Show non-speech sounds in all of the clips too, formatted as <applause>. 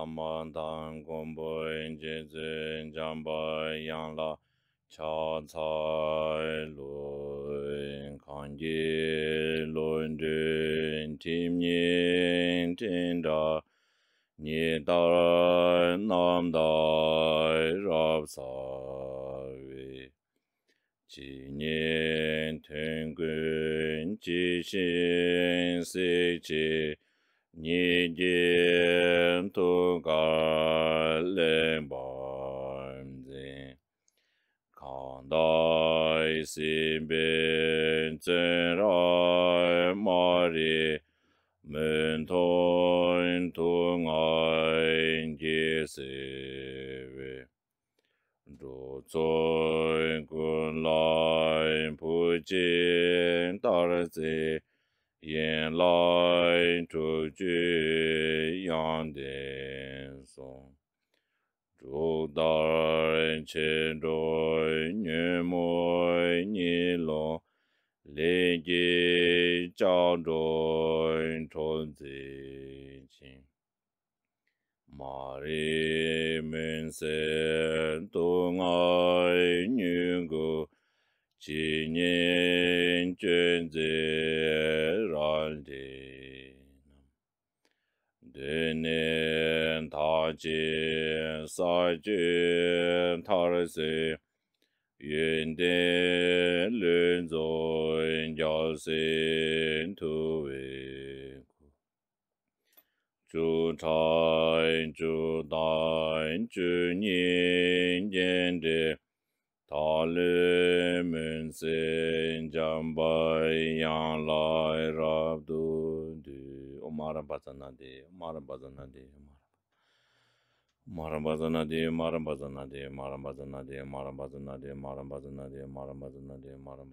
dhamma dhan gombo tim chi gun chi shin si chi nidin tu galen bamzi kandai simbin tsirai mari mentoin tu ngayin YEN LAI TU JI YANG SONG, ZI ཁྱས ངྱས ངྱས ངྱས ངྱས ངྱས ངྱས ངྱས ངྱས ངྱས ངྱས ངྱས ངྱས ངྱས ངྱས Talimin sin jambay yang lai rabdu di umarım bazana di umarım bazana di umarım bazana di umarım bazana di umarım bazana di umarım bazana di umarım bazana di umarım bazana di umarım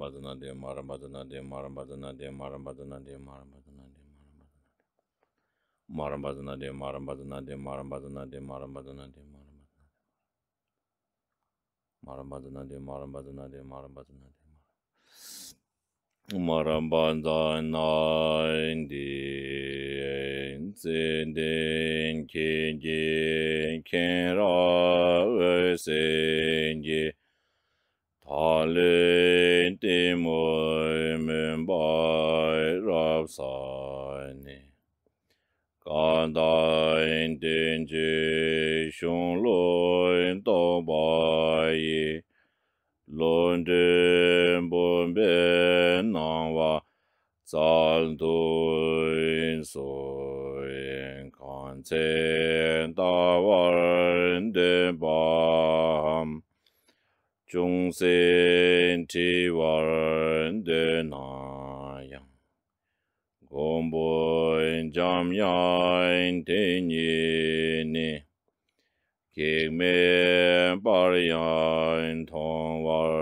bazana di umarım bazana di umarım bazana di umarım bazana di umarım bazana di umarım bazana di umarım bazana di umarım bazana di umarım bazana di umarım bazana di umarım bazana di umarım 마람바드나데 마람바드나데 마람바드나데 마람반다나인디 엔젠덴 켄게 켄라으세엔게 팔레 간다인 딘지 숑로인 도바이 gombo jam ya tin ni ni ke me par war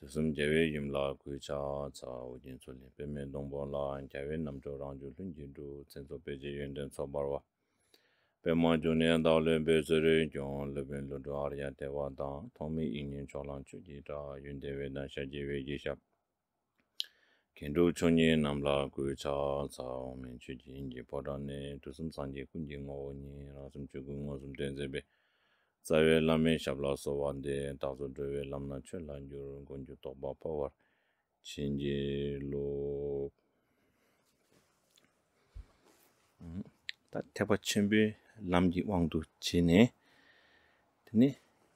tisum jewe yimla kui cha cha ujin suli pe me dongpo la jewe namcho rangyo tsenso peche yun ten so barwa pe ma ju nian dao lun pe suri yun lupin lundu arya te wa tang tongmi yinyin cho lang chu ji ta sum tsawe lamin shabla so wande tazo dhwe lamna chwe lan yur gongyo tokpa pa war chenje lo ta tepa chenbe lamji wangdu chene tene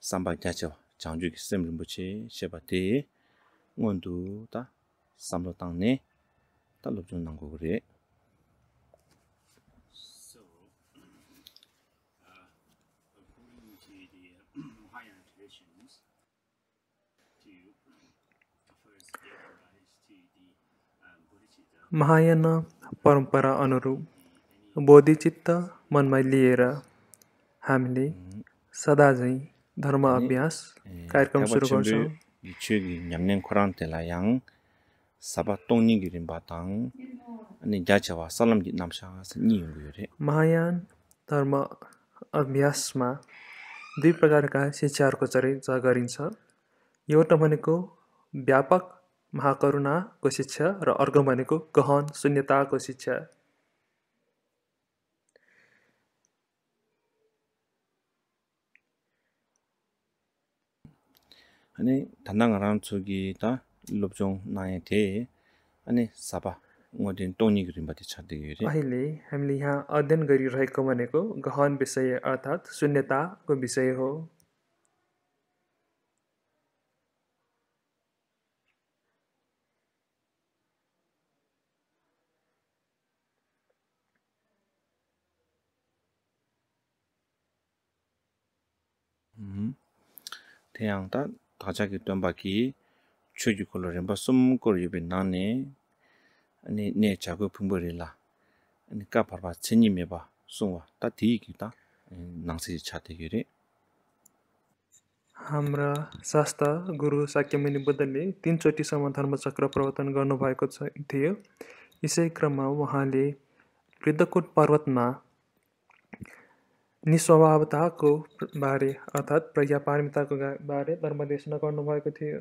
samba gyache wa changju ki sheba ta ta Mahayana परम्परा अनुरूप बोधिचित्त मनमा लिएर हामीले सदा सदाझैँ धर्म अभ्यास कार्यक्रम सुरु गर्छौँ महायान धर्म अभ्यासमा दुई प्रकारका शिक्षाहरूको चर्चा गरिन्छ एउटा भनेको व्यापक महाकरुणाको शिक्षा र अर्को भनेको गहन शून्यताको शिक्षा अनि धन्दा घराम छोगी त लोप्चौँ नयाँ थिए अनि सापा अहिले हामीले यहाँ अध्ययन गरिरहेको भनेको गहन विषय अर्थात् शून्यताको विषय हो thayang ta dhaja ki tuyamba ki chu yu kulo rinpa sum kulo yubi nani ni ne chagwe pungpo rila ni ka parpa chenyi meba sumwa ta tiyi ki ta nangsi chi chate kiri Hamra sasta guru sakyamini buddha ni निस्वभावता को बारे अर्थात अर्थात् को बारे धर्मदेशना गर्नुभएको थियो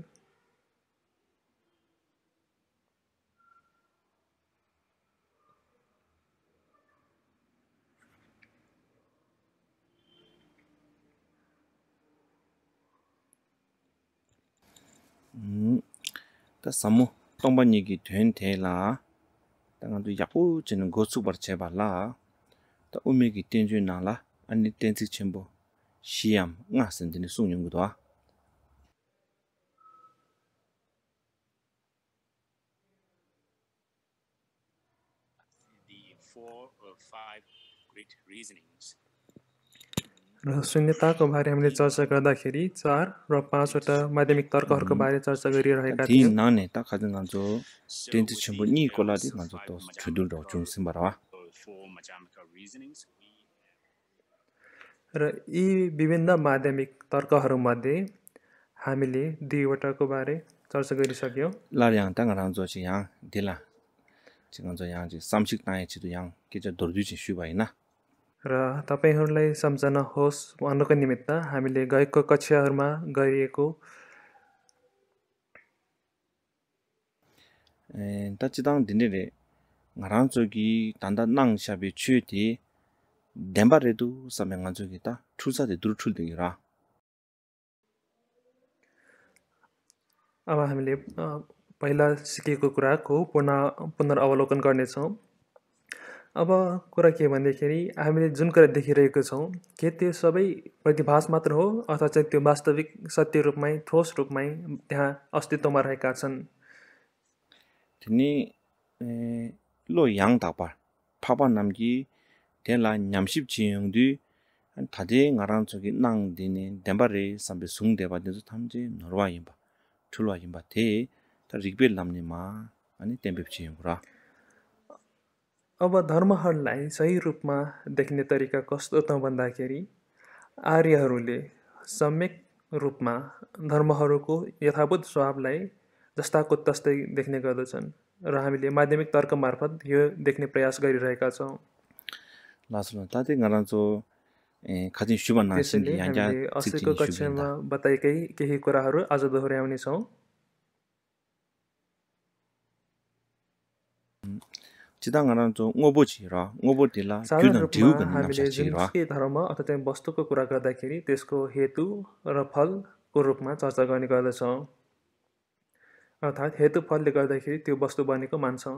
다 사무 동반이기 된테라 당한도 야구 지는 고수 버체 발라 다 우메기 된주 나라 아니 텐츠 쳔보 시암 nga sen de ni sung nyung do great reasonings र शून्यताको बारे हामीले चर्चा गर्दाखेरि चार र पाँचवटा माध्यमिक तर्कहरूको बारे चर्चा गरिरहेका थियौँ तिन नन हेता खाजु नन्जो तिन चाहिँ छ भनी त छुदुल र जुन सिम्बरा र यी विभिन्न माध्यमिक मध्ये हामीले दुईवटाको बारे चर्चा गरिसक्यौँ ल यहाँ टाङ राम्रो चाहिँ यहाँ ढिला चाहिँ यहाँ चाहिँ सामसिक नायक चाहिँ यहाँ के चाहिँ दुर्दु चाहिँ सु भएन र तपाईहरुलाई सम्झना होस् भन्नुको निमित्त हामीले गएको कक्षाहरुमा गरिएको ए त चिताङ दिने रे ngaran chogi tanda nang shabi chu denpa redu samay nganzo ki अब हामीले पहिला सिकेको कुराको अवलोकन गर्ने गर्नेछौँ अब कुरा के भन्दाखेरि हामीले जुन कुरा देखिरहेको छौँ के त्यो सबै प्रतिभास मात्र हो अथवा चाहिँ त्यो वास्तविक सत्य रूपमै ठोस रूपमै त्यहाँ अस्तित्वमा रहेका छन् तिनी लो याङ थापा फापा नामकी त्यहाँलाई न्याम्सिप छिहुङ दिएमछ नाङ दिने ठुलो थिएनेमा अनि अब धर्महरूलाई सही रूपमा देख्ने तरिका कस्तो त भन्दाखेरि आर्यहरूले सम्यक रूपमा धर्महरूको यथावत स्वभावलाई जस्ताको तस्तै देख्ने गर्दछन् र हामीले माध्यमिक तर्क मार्फत यो देख्ने प्रयास गरिरहेका छौँ लासुन ताते गाराँचो खाजिन शुभ नासिन यहाँ अस्तिको कक्षामा बताएकै केही कुराहरू आज दोहोऱ्याउनेछौँ धर्म अथवा चाहिँ वस्तुको कुरा गर्दाखेरि त्यसको हेतु र फलको रूपमा चर्चा गर्ने गर्दछौँ अर्थात् हेतु फलले गर्दाखेरि त्यो वस्तु बनेको मान्छौँ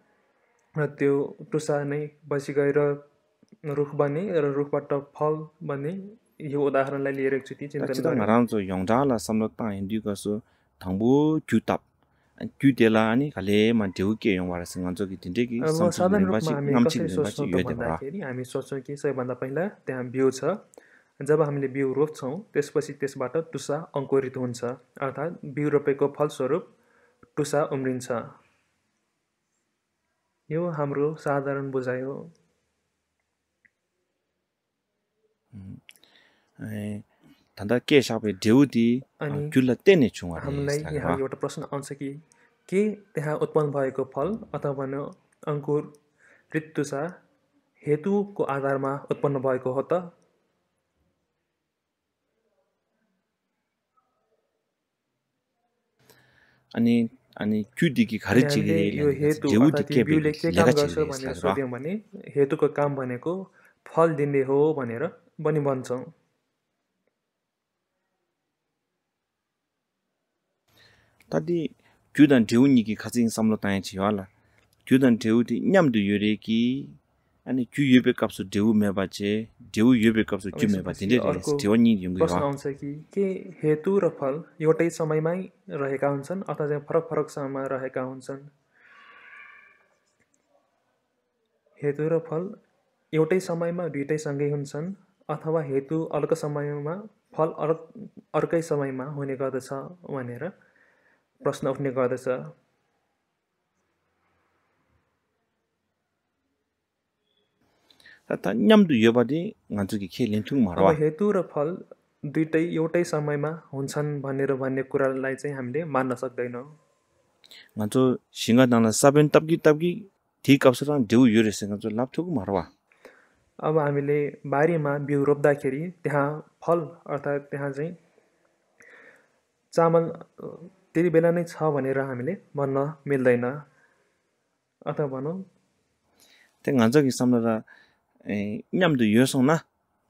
र त्यो टुसा नै बसी गएर रुख बने र रुखबाट फल बने यो उदाहरणलाई लिएर एकचोटि चिन्तन 규데라 아니 갈레 만데우게 영화라 생각저 기딘데기 상상하는 हामी सोच्छौँ कि सबैभन्दा पहिला त्यहाँ बिउ छ जब हामीले बिउ रोप्छौँ त्यसपछि त्यसबाट टुसा अङ्कुरित हुन्छ अर्थात् बिउ रोपेको फलस्वरूप टुसा उम्रिन्छ यो हाम्रो साधारण बुझाइ हो धन्दा के सबै ढेउदी अनि नै छु हामीलाई यहाँ एउटा प्रश्न आउँछ कि के त्यहाँ उत्पन्न भएको फल अथवा भने अङ्कुर ऋतुसा हेतुको आधारमा उत्पन्न भएको हो त अनि अनि 큐디기 가르치게 되는 거예요. 제우 듣게 빌렉스가 काम 보내고 फल दिने हो भनेर बनि बन्छौ तदि जुदन देउनीकी खजिन समलो तय छ्याला जुदन देउ न्याम दु युरेकी अनि क्यु युपे कप्सु ढेउ मेबा चे ढेउ युपे कप्सु क्यु मेबा थिन्थे ढेउ नि प्रश्न आउँछ कि के हेतु र फल एउटै समयमै रहेका हुन्छन् अथवा चाहिँ फरक फरक समयमा रहेका हुन्छन् हेतु र फल एउटै समयमा दुइटै सँगै हुन्छन् अथवा हेतु अर्को समयमा फल अर्क अर्कै समयमा हुने गर्दछ भनेर प्रश्न उठ्ने गर्दछ न्याम्दु खे लिन्थुङ हेतु र फल दुइटै एउटै समयमा हुन्छन् भनेर भन्ने कुरालाई चाहिँ हामीले मान्न सक्दैनौँ भन्छु सिंह दाना सबै तप्की तप्की ठिक अवसरमा यो रहेछ लाप्थुक मरवा अब हामीले बारीमा बिउ रोप्दाखेरि त्यहाँ फल अर्थात् त्यहाँ चाहिँ चामल त्यति बेला नै छ भनेर हामीले भन्न मिल्दैन अथवा भनौँ त्यहाँ भन्छ कि ए 여성나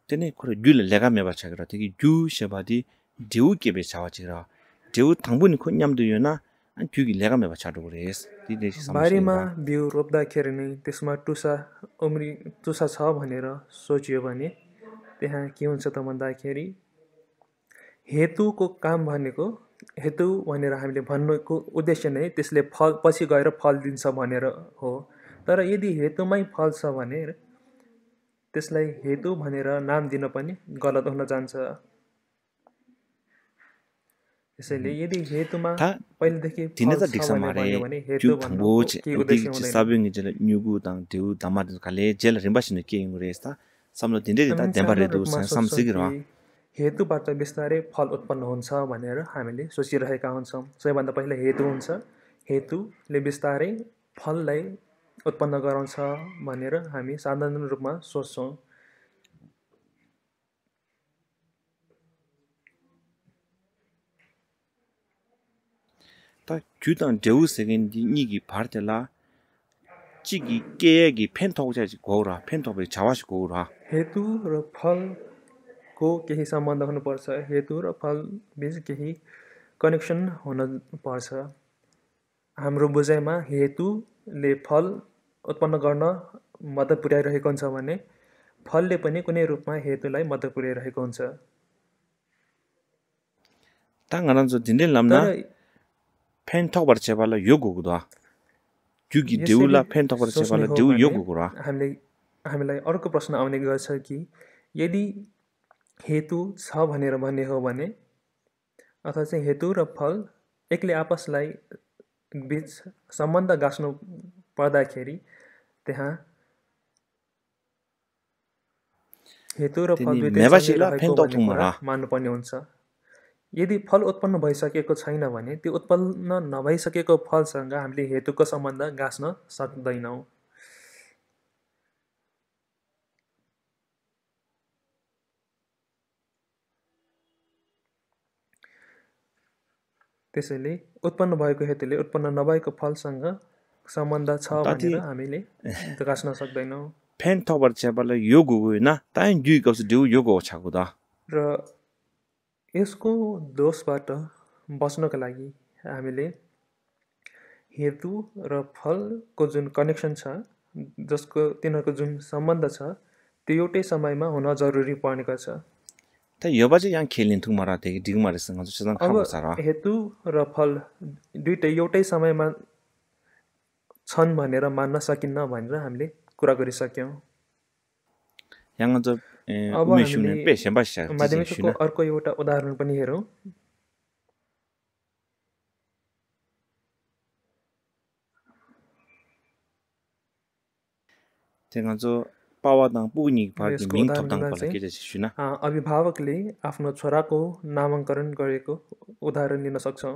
되네 그래 귤 त्यो 매바 차그라 되게 주 셔바디 데우 छ 차와지라 데우 당분이 코 냠도 여나 안 귤이 내가 매바 차도 그래스 디데 바리마 뷰 रोप्दाखेरि नै त्यसमा टुसा उम्री टुसा छ भनेर सोचियो भने त्यहाँ के हुन्छ त भन्दाखेरि हेतुको काम भनेको हेतु भनेर हामीले भन्नुको उद्देश्य नै त्यसले फल पछि गएर फल दिन्छ भनेर हो तर यदि हेतुमै फल छ भने त्यसलाई हेतु भनेर नाम दिन पनि गलत हुन जान्छ त्यसैले यदि हेतुमा पहिलेदेखि हेतुबाट बिस्तारै फल उत्पन्न हुन्छ भनेर हामीले सोचिरहेका हुन्छौँ सबैभन्दा पहिला हेतु हुन्छ हेतुले बिस्तारै फललाई उत्पन्न गराउँछ भनेर हामी साधारण रूपमा सोच्छौँ ta gyudang dewu segen di nigi parte la chigi keye gi pentogu chaji gowra, pentogu bayi chawashi gowra hetu ra phal ko kehi sambandha hona parsa hetu ra phal bezi kehi connection hona parsa hamro उत्पन्न गर्न मद्दत पुर्याइरहेको हुन्छ भने फलले पनि कुनै रूपमा हेतुलाई मद्दत पुर्याइरहेको हुन्छ हामीले हामीलाई अर्को प्रश्न आउने गर्छ कि यदि हेतु छ भनेर भन्ने हो भने अथवा चाहिँ हेतु र फल एक्लै आपसलाई बिच सम्बन्ध गाँच्नु पढ्दाखेरि त्यहाँ हेतु र फल मान्नुपर्ने हुन्छ यदि फल उत्पन्न भइसकेको छैन भने त्यो उत्पन्न नभइसकेको फलसँग हामीले हेतुको सम्बन्ध गाँच्न सक्दैनौँ त्यसैले उत्पन्न भएको हेतुले उत्पन्न नभएको फलसँग सम्बन्ध छ हामीले गाँच्न सक्दैनौँ 팬 터버치아발로 요구구나 다른 유익없이 듀 요구 त र यसको दोषबाट बस्नको लागि हामीले हेतु र फलको जुन कनेक्सन छ जसको तिनीहरूको जुन सम्बन्ध छ त्यो एउटै समयमा हुन जरुरी परेको छ यो चाहिँ यहाँ खेलिन्थ्यो मलाई थिएँ अब हेतु र फल दुइटै एउटै समयमा छन् भनेर मान्न सकिन्न भनेर हामीले कुरा गरिसक्यौँ अब माध्यमिकको अर्को एउटा उदाहरण पनि हेरौँ अभिभावकले आफ्नो छोराको नामाङ्करण गरेको उदाहरण लिन सक्छौँ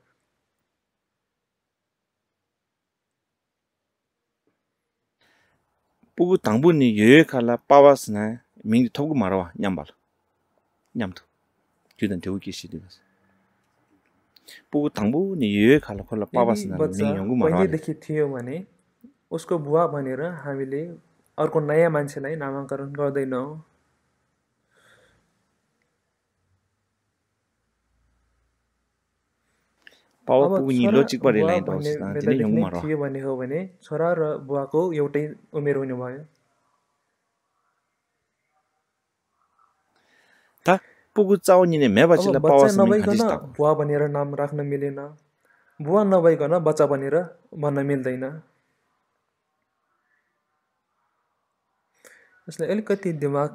부구 당분이 여행할라 빠왔으나 민이 토고 말아와 냠발 냠도 주된 되기 시디고 부구 당분이 여행할라 콜라 빠왔으나 민이 연구 말아와 이게 되게 티요 마네 उसको बुवा भनेर हामीले अर्को नयाँ मान्छेलाई नामकरण गर्दैनौ के भन्ने हो भने छोरा र बुवाको एउटै उमेर हुनुभयो नभइकन बुवा भनेर नाम राख्न मिलेन बुवा नभइकन बच्चा भनेर भन्न मिल्दैन यसलाई अलिकति दिमाग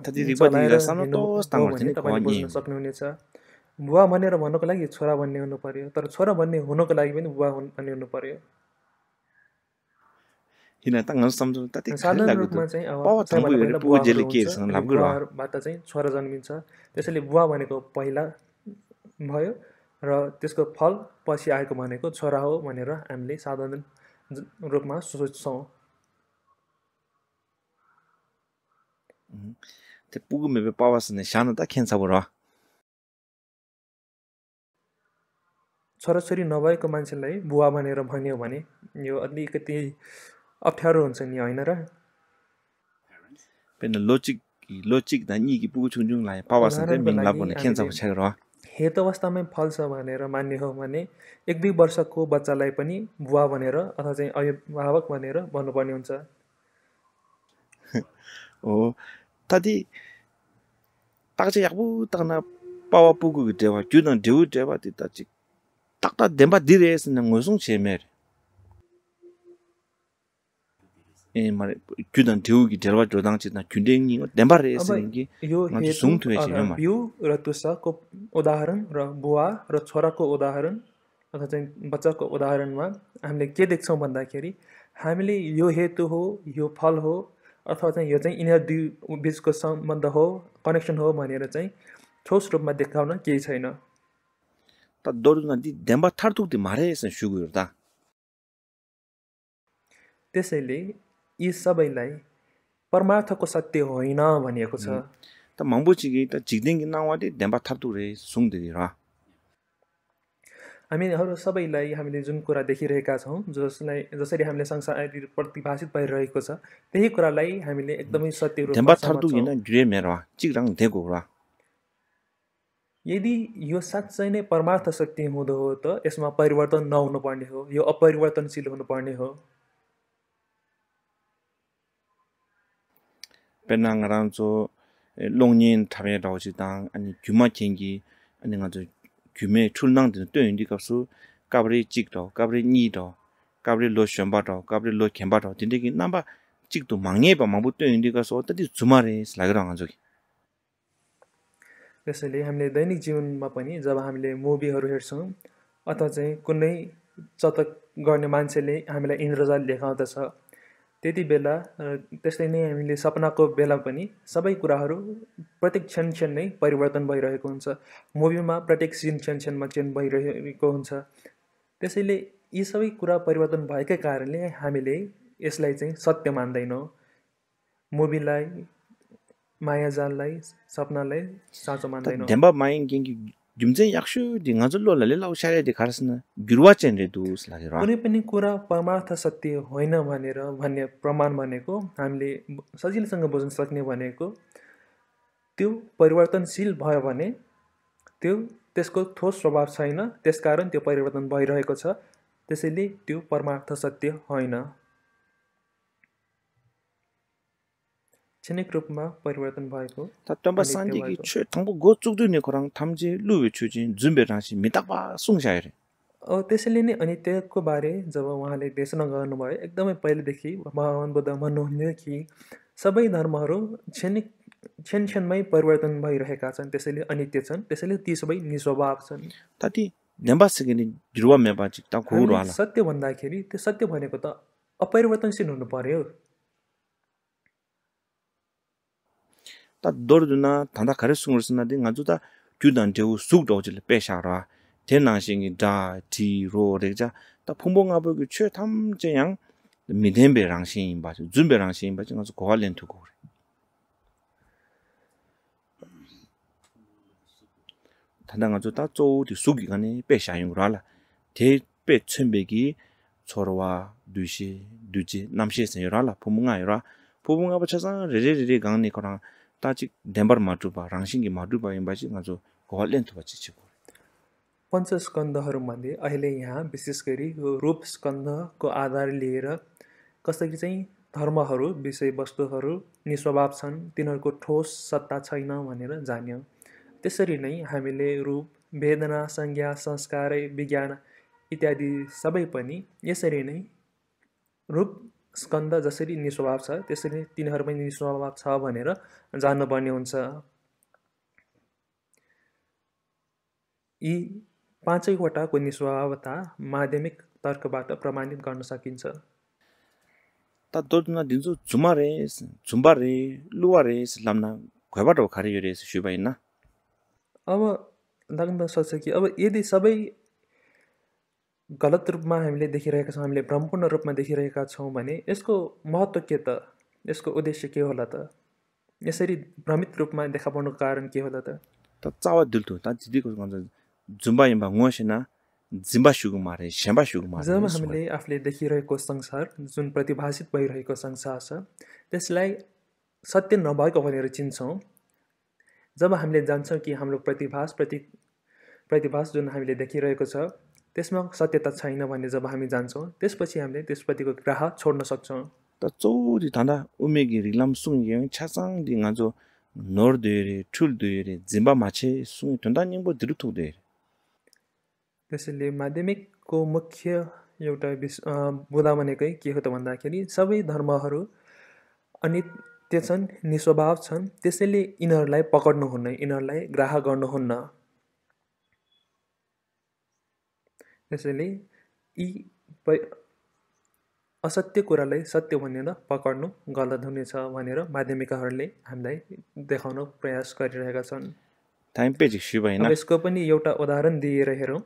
सक्नुहुनेछ बुवा भनेर भन्नुको लागि छोरा भन्ने हुनु पर्यो तर छोरा भन्ने हुनुको लागि पनि बुवा भन्ने हुनु पर्यो चाहिँ छोरा जन्मिन्छ त्यसैले बुवा भनेको पहिला भयो र त्यसको फल पछि आएको भनेको छोरा हो भनेर हामीले साधारण रूपमा सोच्छौँ त्यो पुगुमेबे सानो त खेन्छ बुढा छोराछोरी नभएको मान्छेलाई बुवा भनेर भन्यो भने यो अलिकति अप्ठ्यारो हुन्छ नि होइन र हेत अवस्थामै फल्छ भनेर मान्ने हो भने एक दुई वर्षको बच्चालाई पनि बुवा भनेर अथवा चाहिँ अभिभावक भनेर भन्नुपर्ने हुन्छ <laughs> हो तदि ताक चाहिँ अब त पावा पुगु ढेवा त्यो न ढेउ ढेवा त्यो त चाहिँ 딱다 덴바 디레스는 무슨 제멜 에 말에 규단 대우기 대바 조당치나 균대행이 덴바레스는 게 아주 숭투해지 요 말이요 코 우다하른 라 부아 라 초라코 우다하른 अथवा चाहिँ बच्चाको उदाहरणमा हामीले के देख्छौँ भन्दाखेरि हामीले यो हेतु हो यो फल हो अथवा चाहिँ यो चाहिँ यिनीहरू दुई बिचको सम्बन्ध हो कनेक्सन हो भनेर चाहिँ ठोस रूपमा देखाउन केही छैन त्यसैले यी सबैलाई परमार्थको सत्य होइन भनिएको छ त मङ्बुचिगी रे हामीहरू सबैलाई हामीले जुन कुरा देखिरहेका छौँ जसलाई जसरी हामीले संसार प्रतिभाषित भइरहेको छ त्यही कुरालाई हामीले एकदमै सत्य यदि यो साच्चै नै परमार्थ शक्ति हुँदो हो त यसमा परिवर्तन नहुनु पर्ने हो यो अपरिवर्तनशील हुनु पर्ने हो पेनाङ रान्छो लोङनिन थाबे दाउसि दाङ अनि जुमा चेंगी अनि गाजु जुमे छुलनाङ दिन त्यो हिन्दी गसु काबरी चिक काबरी नि काबरी लोसम बा काबरी लोखेम बा दाउ दिन्दिगि नम्बा चिक दु माङे बा मबुत्यो हिन्दी गसो तदि जुमारे लागिरङा जकी त्यसैले हामीले दैनिक जीवनमा पनि जब हामीले मुभीहरू हेर्छौँ अथवा चाहिँ कुनै चतक गर्ने मान्छेले हामीलाई इन्द्रजाल देखाउँदछ त्यति बेला त्यस्तै नै हामीले सपनाको बेला पनि सबै कुराहरू प्रत्येक क्षण क्षण नै परिवर्तन भइरहेको हुन्छ मुभीमा प्रत्येक सिन क्षण क्षणमा चेन्ज भइरहेको हुन्छ त्यसैले यी सबै कुरा परिवर्तन भएकै कारणले हामीले यसलाई चाहिँ सत्य मान्दैनौँ मुभीलाई मायाजाललाई सपनालाई साँचो मान्दैन ढेम्बा माइन किनकि जुम्जे याक्सु दिङाजु लोलाले लाउ सारे देखार्सन बिरुवा रे दोष लागेर कुनै पनि कुरा परमार्थ सत्य होइन भनेर भन्ने प्रमाण भनेको हामीले सजिलोसँग बुझ्न सक्ने भनेको त्यो परिवर्तनशील भयो भने त्यो त्यसको ठोस स्वभाव छैन त्यसकारण त्यो परिवर्तन भइरहेको छ त्यसैले त्यो परमार्थ सत्य होइन 진액 그룹만 버리버튼 바이고 다 덤바 산디기 최 당고 고 쪽도 있는 거랑 जुम्बे 루위 추진 준비라시 미딱바 송샤이래 त्यसैले नै अनि त्यसको बारे जब उहाँले देशना गर्नुभयो एकदमै पहिलेदेखि भगवान् बुद्ध भन्नुहुन्थ्यो कि सबै धर्महरू क्षणिक क्षण क्षणमै परिवर्तन भइरहेका छन् त्यसैले अनित्य छन् त्यसैले ती सबै निस्वभाव छन् ताति नेम्बासिकिने ध्रुवा मेबाजिक त घोर सत्य भन्दाखेरि त्यो सत्य भनेको त अपरिवर्तनशील हुनु पर्यो 다 dōr dhū nā tāntā kārī sūng rī sī nā dhī ngā dzū tā gyū tānti dhī wū sūk dhō zhī lī pēshā rā dhēn nā sī ngī dhā, dhī, rō, rī jā tā pōngbō ngā bō kī chē tham jē yāng mi dhēn bē rāng sī ngī 따직 덴버 마두바 랑싱기 마두바 임바지 맞죠 고할렌트 바치 치고 पञ्च स्कन्दहरूमध्ये अहिले यहाँ विशेष गरी रूप स्कन्दको आधार लिएर कसरी चाहिँ धर्महरू विषयवस्तुहरू निस्वभाव छन् तिनीहरूको ठोस सत्ता छैन भनेर जान्यो त्यसरी नै हामीले रूप वेदना संज्ञा संस्कार विज्ञान इत्यादि सबै पनि यसरी नै रूप स्कन्द जसरी निस्वभाव छ त्यसरी नै तिनीहरू पनि निस्वभाव छ भनेर जान्नुपर्ने हुन्छ यी पाँचैवटाको निस्वभावता माध्यमिक तर्कबाट प्रमाणित गर्न सकिन्छ त दोर्जुना दिन्छु झुमा रेस झुम्बा रे लुवा रेस लाम्ना घरबाट रेस अब लाग्न सक्छ कि अब यदि सबै गलत रूपमा हामीले देखिरहेका छौँ हामीले भ्रमपूर्ण रूपमा देखिरहेका छौँ भने यसको महत्त्व के त यसको उद्देश्य के होला त यसरी भ्रमित रूपमा देखा पर्नुको कारण के होला त त चावा दुल्थु जिदिको जुम्बा यम्बा वसेना सुगु मारे झेम्बा सुगु मारे जब हामीले आफूले देखिरहेको संसार जुन प्रतिभाषित भइरहेको संसार छ त्यसलाई सत्य नभएको भनेर चिन्छौँ जब हामीले जान्छौँ कि हाम्रो प्रतिभास प्रति प्रतिभास जुन हामीले देखिरहेको छ त्यसमा सत्यता छैन भन्ने जब हामी जान्छौँ त्यसपछि हामीले त्यसप्रतिको ग्राह छोड्न सक्छौँ त चौरी थाँदा उमेगी रिलाम यङ छ्यासाङ दिङ जो नोर दुयरे ठुल दुयरे जिम्बा माछे सुँगे ठन्डा निम्बो धिरु थुक दुयरे त्यसैले माध्यमिकको मुख्य एउटा विश बुदा भनेकै के हो त भन्दाखेरि सबै धर्महरू अनित्य छन् निस्वभाव छन् त्यसैले यिनीहरूलाई पकड्नुहुन्न यिनीहरूलाई ग्राह गर्नुहुन्न त्यसैले यी असत्य कुरालाई सत्य भनेर पकड्नु गलत हुनेछ भनेर माध्यमिकाहरूले हामीलाई देखाउन प्रयास गरिरहेका छन् अब यसको पनि एउटा उदाहरण दिएर हेरौँ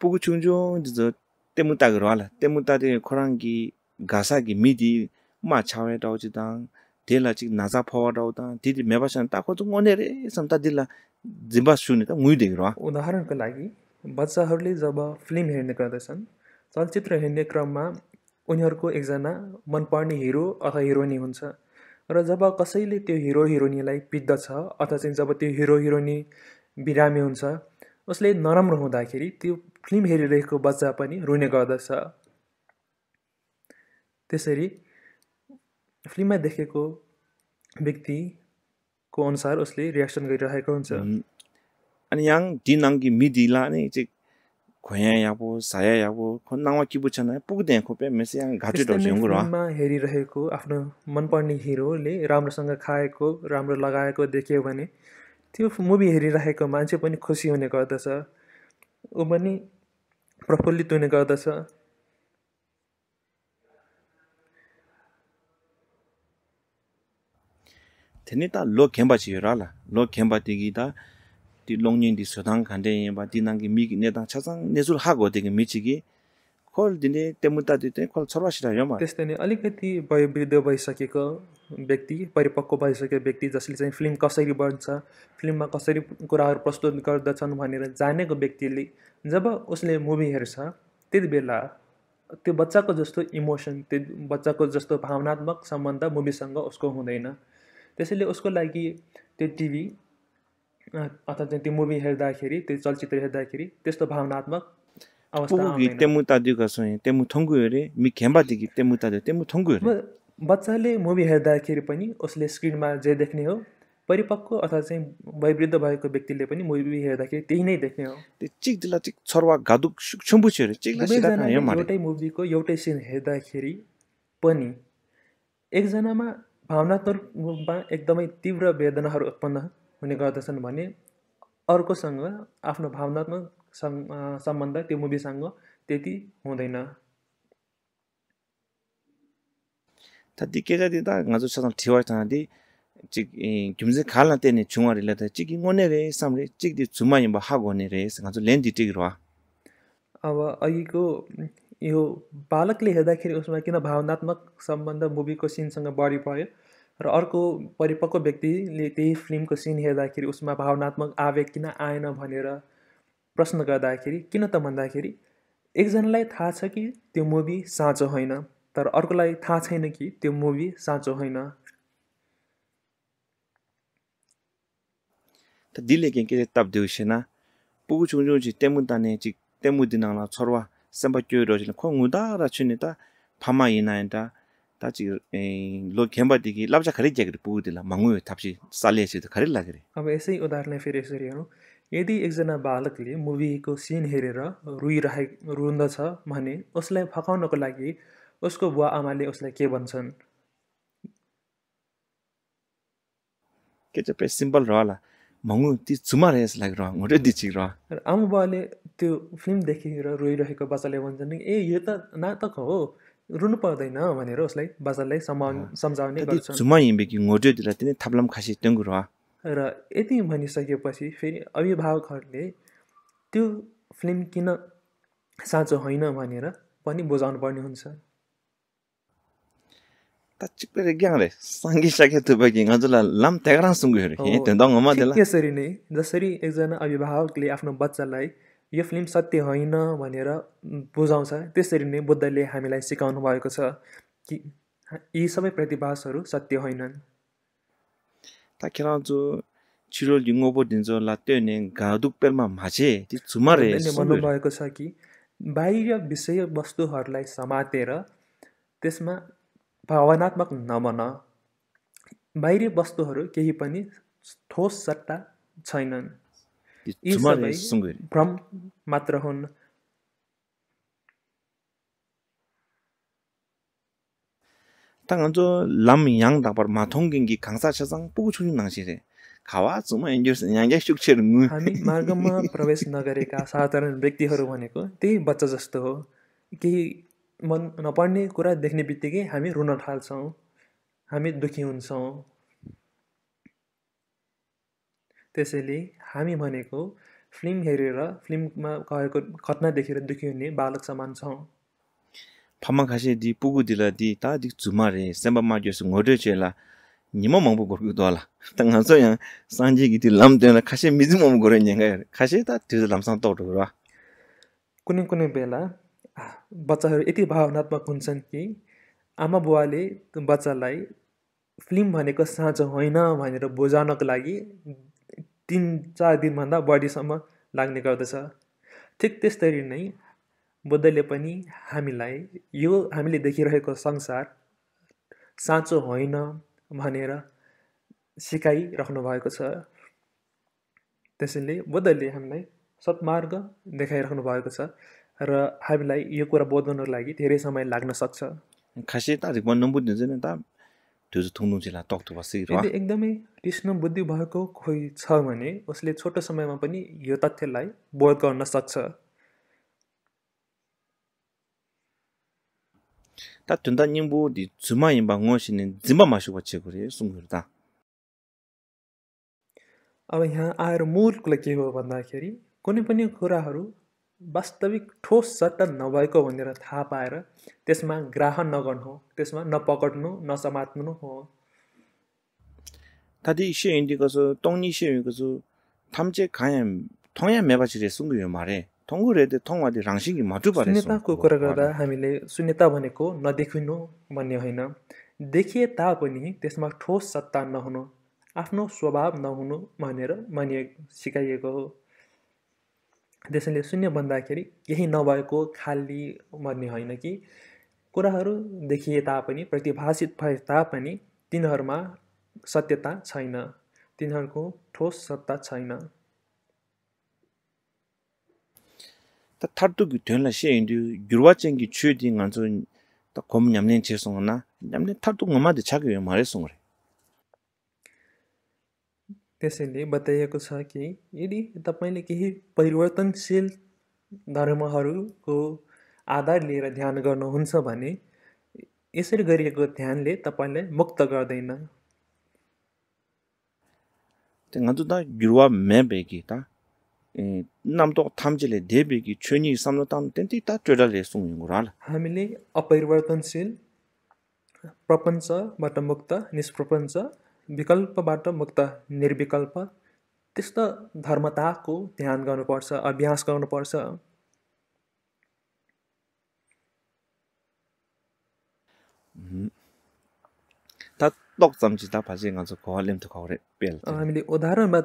पुगुचुन्जो तेमुताको रोला तेमुता त्यो खोराङ्गी घासाकी मिदी मा छावे डाउची दाङ ढेला चिक नाचा फवा डाउता दिदी ताको चाहिँ अनेरे सम्ता दिला जिम्बा सुने त मुहीदेखि उदाहरणको लागि बच्चाहरूले जब फिल्म हेर्ने गर्दछन् चलचित्र हेर्ने क्रममा उनीहरूको एकजना मनपर्ने हिरो अथवा हिरोइनी हुन्छ र जब कसैले त्यो हिरो हिरोइनीलाई पिट्दछ अथवा चाहिँ जब त्यो हिरो हिरोइनी बिरामी हुन्छ उसले नराम्रो हुँदाखेरि त्यो फिल्म हेरिरहेको बच्चा पनि रुने गर्दछ त्यसरी फिल्ममा देखेको व्यक्ति को अनुसार उसले रियाक्सन गरिरहेको हुन्छ अनि याङ अङ्गी मिदिला नै चाहिँ खोया याबो साया याबो खन्नावा मेसे याङ घाटे हेरिरहेको आफ्नो मनपर्ने हिरोले राम्रोसँग खाएको राम्रो लगाएको देख्यो भने त्यो मुभी हेरिरहेको मान्छे पनि खुसी हुने गर्दछ ऊ पनि प्रफुल्लित हुने गर्दछ थियो त लो खेम्बा छ लोक खेम्बाङडी छोदाङ खाँदै तिनाङ नेताङ नेचुराक हो त्यो मिचिगे खोल दिने त्यो मुद्दा त्यस्तै नि अलिकति वृद्ध भइसकेको व्यक्ति परिपक्व भइसकेको व्यक्ति जसले चाहिँ फिल्म कसरी बन्छ फिल्ममा कसरी कुराहरू प्रस्तुत गर्दछन् भनेर जानेको व्यक्तिले जब उसले मुभी हेर्छ त्यति बेला त्यो बच्चाको जस्तो इमोसन त्यो बच्चाको जस्तो भावनात्मक सम्बन्ध मुभीसँग उसको हुँदैन त्यसैले उसको लागि त्यो टिभी अथवा चाहिँ त्यो मुभी हेर्दाखेरि त्यो चलचित्र हेर्दाखेरि त्यस्तो भावनात्मक अवस्था बच्चाले मुभी हेर्दाखेरि पनि उसले स्क्रिनमा जे देख्ने हो परिपक्व अथवा चाहिँ वैवृद्ध भएको व्यक्तिले पनि मुभी हेर्दाखेरि त्यही नै देख्ने हो एउटै मुभीको एउटै सिन हेर्दाखेरि पनि एकजनामा भावनात्मक गुम्बा एकदमै तीव्र वेदनाहरु उत्पन्न हुने गर्दछन् भने अर्को आफ्नो भावनात्मक सम्बन्ध त्यो मुभीसँग त्यति हुँदैन त दिकेका दिदा गाजु छन थिवै त नदी जि गुम्जे खाल नते त चिकि गोने चिक दि छुमा यम बा सँग जु लेन अब अहिको यो बालकले हेर्दाखेरि उसमा किन भावनात्मक सम्बन्ध मुभीको सिनसँग बढी भयो र अर्को परिपक्व व्यक्तिले त्यही फिल्मको सिन हेर्दाखेरि उसमा भावनात्मक आवेग किन आएन भनेर प्रश्न गर्दाखेरि किन त भन्दाखेरि एकजनालाई थाहा छ कि त्यो मुभी साँचो होइन तर अर्कोलाई थाहा छैन कि त्यो मुभी साँचो होइन दिले के तब दिउसेना पुगु चुन्जुजी तेमुदाने चिक तेमुदिनाला छोरवा samba kyo roshina ko nguda rachuni ta pama inayin ta ta chi lo khenpa diki labcha khari jagri gyagiri pugudila manguyo tabshi salya chik khari lagri. lagiri अब यसै उदाहरण फेरि यसरी हेरौँ यदि एकजना बालकले मुभीको सिन हेरेर रुइरहे रुन्दछ भने उसलाई फकाउनको लागि उसको बुवा आमाले उसलाई के भन्छन् के चाहिँ सिम्पल रहला भङ्गु त्यो छुमा रहेछ लाग्यो र होटो दिची र आमा बाबाले त्यो फिल्म देखेर रोइरहेको बाचाले भन्छन् ए यो त नाटक हो रुनु पर्दैन भनेर उसलाई बाचालाई समा सम्झाउने गर्छ झुमा हिँडेकी होटोतिर तिनी थाप्लाम खासी त्यो र र यति भनिसकेपछि फेरि अभिभावकहरूले त्यो फिल्म किन साँचो होइन भनेर पनि बुझाउनु पर्ने हुन्छ ताची हे यसरी नै जसरी एकजना अभिभावकले आफ्नो बच्चालाई यो फिल्म सत्य होइन भनेर बुझाउँछ त्यसरी नै बुद्धले हामीलाई सिकाउनु भएको छ कि यी सबै प्रतिभासहरू सत्य होइनन् भन्नुभएको छ कि बाहिर विषय वस्तुहरूलाई समातेर त्यसमा भावनात्मक नबन बाहिरी वस्तुहरू केही पनि ठोस सट्टा छैनन् भ्रम मात्र हुन् लम दापर हामी मार्गमा प्रवेश नगरेका साधारण व्यक्तिहरू भनेको त्यही बच्चा जस्तो हो केही मन नपर्ने कुरा देख्ने बित्तिकै हामी रुन थाल्छौँ हामी दुःखी हुन्छौँ त्यसैले हामी भनेको फिल्म हेरेर फिल्ममा गएको घटना देखेर दुखी हुने बालक समान चामान्छौँ फम्मा खासे दि पुगुदिला दी ताती झुमारे श्याम्बा मारियो सुँगो चाहिँ होला निम आउँ घरको दोला साझे गिटी लाम्ते खासै मिजुङ म्याङ खासै तात्यो लाम्सम तौटो कुनै कुनै बेला बच्चाहरू यति भावनात्मक हुन्छन् कि आमा बुवाले बच्चालाई फिल्म भनेको साँचो होइन भनेर बुझाउनको लागि तिन चार दिनभन्दा बढीसम्म लाग्ने गर्दछ ठिक त्यसरी नै बुद्धले पनि हामीलाई यो हामीले देखिरहेको संसार साँचो होइन भनेर सिकाइराख्नु भएको छ त्यसैले बुद्धले हामीलाई सत्मार्ग देखाइराख्नु भएको छ र हामीलाई यो कुरा बोध गर्नुको लागि धेरै समय लाग्न सक्छ खासै तारिक भन्नु बुझ्नु चाहिँ त त्यो चाहिँ थुङ्नु चाहिँ तक्तो बसी यदि एकदमै कृष्ण बुद्धि भएको कोही छ भने उसले छोटो समयमा पनि यो तथ्यलाई बोध गर्न सक्छ ता तुन्दा निम्बु दि जुमा इम्बा जिम्बा मासु बच्चे कुरे सुँगुर अब यहाँ आएर मूल कुरा के हो भन्दाखेरि कुनै पनि कुराहरू वास्तविक ठोस सट्टा नभएको भनेर थाहा पाएर त्यसमा ग्राह नगर्नु हो त्यसमा नपकड्नु नसमात्नु हो 다들 이슈 인디 가서 똥니 이슈 가서 탐제 가염 통야 매바치레 숨고요 말해 통고레데 통와데 랑식이 마주 바랬어 सुनेताको कुरा गर्दा हामीले सुन्यता भनेको नदेखिनु भन्ने होइन देखिए तापनि त्यसमा ठोस सत्ता नहुनु आफ्नो स्वभाव नहुनु भनेर मानिए सिकाइएको हो त्यसैले शून्य भन्दाखेरि यही नभएको खाली मर्ने होइन कि कुराहरू देखिए तापनि प्रतिभाषित भए तापनि तिनीहरूमा सत्यता छैन तिनीहरूको ठोस सत्ता छैन त त थर्टु गीत न गीत छुन्छु थर्टुङ मात्रै छ कि त्यसैले बताइएको छ कि यदि तपाईँले केही परिवर्तनशील धर्महरूको आधार लिएर ध्यान गर्नुहुन्छ भने यसरी गरिएको ध्यानले तपाईँलाई मुक्त गर्दैनौँ हामीले अपरिवर्तनशील प्रपञ्चबाट मुक्त निष्प्रपञ्च विकल्पबाट मुक्त निर्विकल्प त्यस्तो धर्मताको ध्यान गर्नुपर्छ अभ्यास गर्नुपर्छ हामीले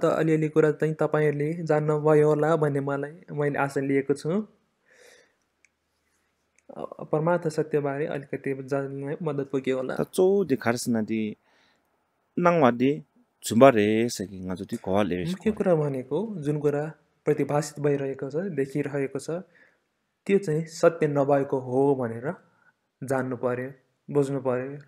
त अलिअलि कुरा चाहिँ तपाईँहरूले जान्नुभयो होला भन्ने मलाई मैले आशा लिएको छु परमार्थ सत्यबारे अलिकति जान्न मद्दत पुग्यो होला नाङवादी झुम्बा रेसेकी गाजो ती कह मुख्य कुरा भनेको जुन कुरा प्रतिभाषित भइरहेको छ देखिरहेको छ त्यो चाहिँ सत्य नभएको हो भनेर जान्नु पर्यो बुझ्नु पर्यो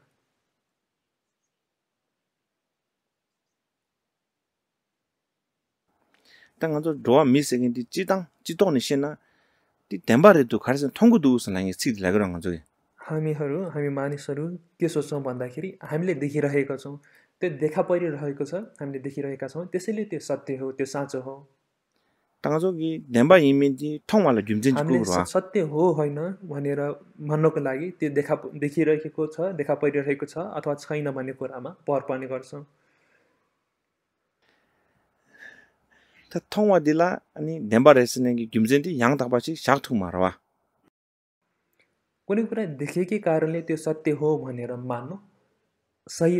땅 아주 좋아 미세긴디 찌당 찌동니 신나 디 덴바레도 가르서 통구도 우선랑이 찌디라 그런 거죠 हामीहरू हामी मानिसहरू के सोच्छौँ भन्दाखेरि हामीले देखिरहेका छौँ त्यो देखा परिरहेको छ हामीले देखिरहेका छौँ त्यसैले त्यो सत्य हो त्यो साँचो हो सत्य हो होइन भनेर भन्नको लागि त्यो देखा देखिरहेको छ देखा परिरहेको छ अथवा छैन भन्ने कुरामा भर पर्ने गर्छौँ ठाउँमा दिला अनि ढेम्बा रहेछ घिम्जेन्टी याङ थापासी स्याक थुमा कुनै कुरा देखेकै कारणले त्यो सत्य हो भनेर मान्नु सही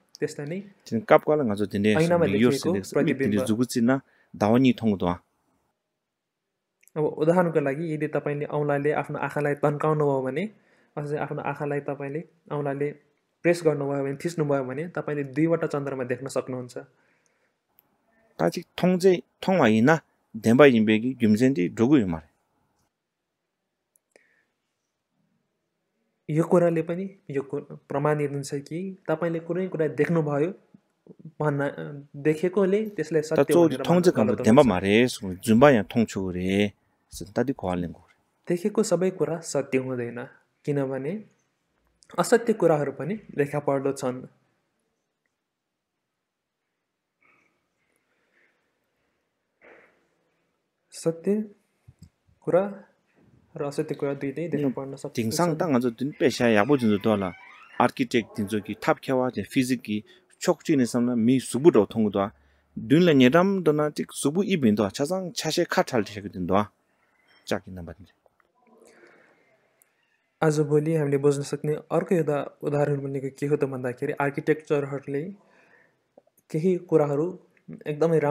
त्यस्ता नै कापकाला गाजो दिने ऐनामा लेखिएको जुगुचिना धावनी ठोङ्दो अब उदाहरणको लागि यदि तपाईँले औँलाले आफ्नो आँखालाई तन्काउनु भयो भने अझै आफ्नो आँखालाई तपाईँले औँलाले प्रेस गर्नुभयो भने थिच्नुभयो भने तपाईँले दुईवटा चन्द्रमा देख्न सक्नुहुन्छ ताजी थोङ चाहिँ थोङ होइन धेम्बा हिम्बेकी घिम्सेन्टी ढुगु हिमाल यो कुराले पनि यो प्रमाणित हुन्छ कि तपाईँले कुनै कुरा देख्नुभयो भन्न देखेकोले त्यसलाई देखेको सबै कुरा सत्य हुँदैन किनभने असत्य कुराहरू पनि देखा पर्दो छन् सत्य कुरा rāsa tī kuyā dhī dhī dhī kāpa nā sāp tīng sāng tā ngā dhō dhīn pē shā yā एकदमै कि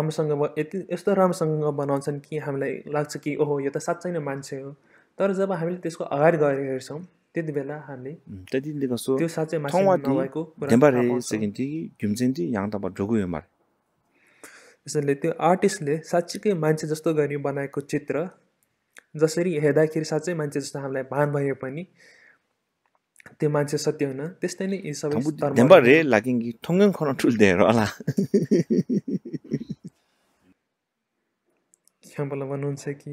हामीलाई लाग्छ कि ओहो यो त नै मान्छे हो तर जब हामीले त्यसको अगाडि गएर हेर्छौँ त्यति बेला हामीले त्यति देखाउँछौँ त्यो साँच्चै मासु नभएको त्यसैले त्यो आर्टिस्टले साँच्चीकै मान्छे जस्तो गरी बनाएको चित्र जसरी हेर्दाखेरि साँच्चै मान्छे जस्तो हामीलाई भान भयो पनि त्यो मान्छे सत्य हुन त्यस्तै नै यी सबै <laughs> भन्नुहुन्छ कि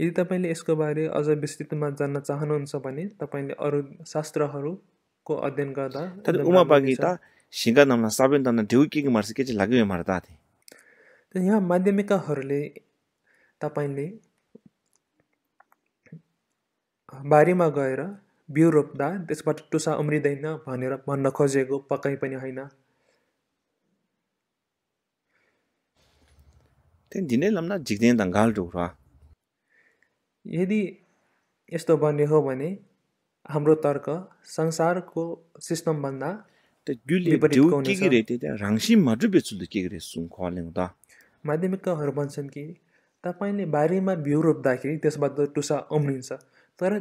यदि तपाईँले यसको बारे अझ विस्तृतमा जान्न चाहनुहुन्छ भने तपाईँले अरू शास्त्रहरूको अध्ययन गर्दा लाग्यो यहाँ माध्यमिकहरूले तपाईँले बारीमा गएर बिउ रोप्दा त्यसबाट टुसा उम्रिँदैन भनेर भन्न खोजेको पक्कै पनि होइन लम्न झिक्दैन त गाल टुक्रो यदि यस्तो बन्ने हो भने हाम्रो तर्क संसारको सिस्टमभन्दा माध्यमिकहरू भन्छन् कि तपाईँले बारीमा बिउ रोप्दाखेरि त्यसबाट टुसा उम्रिन्छ तर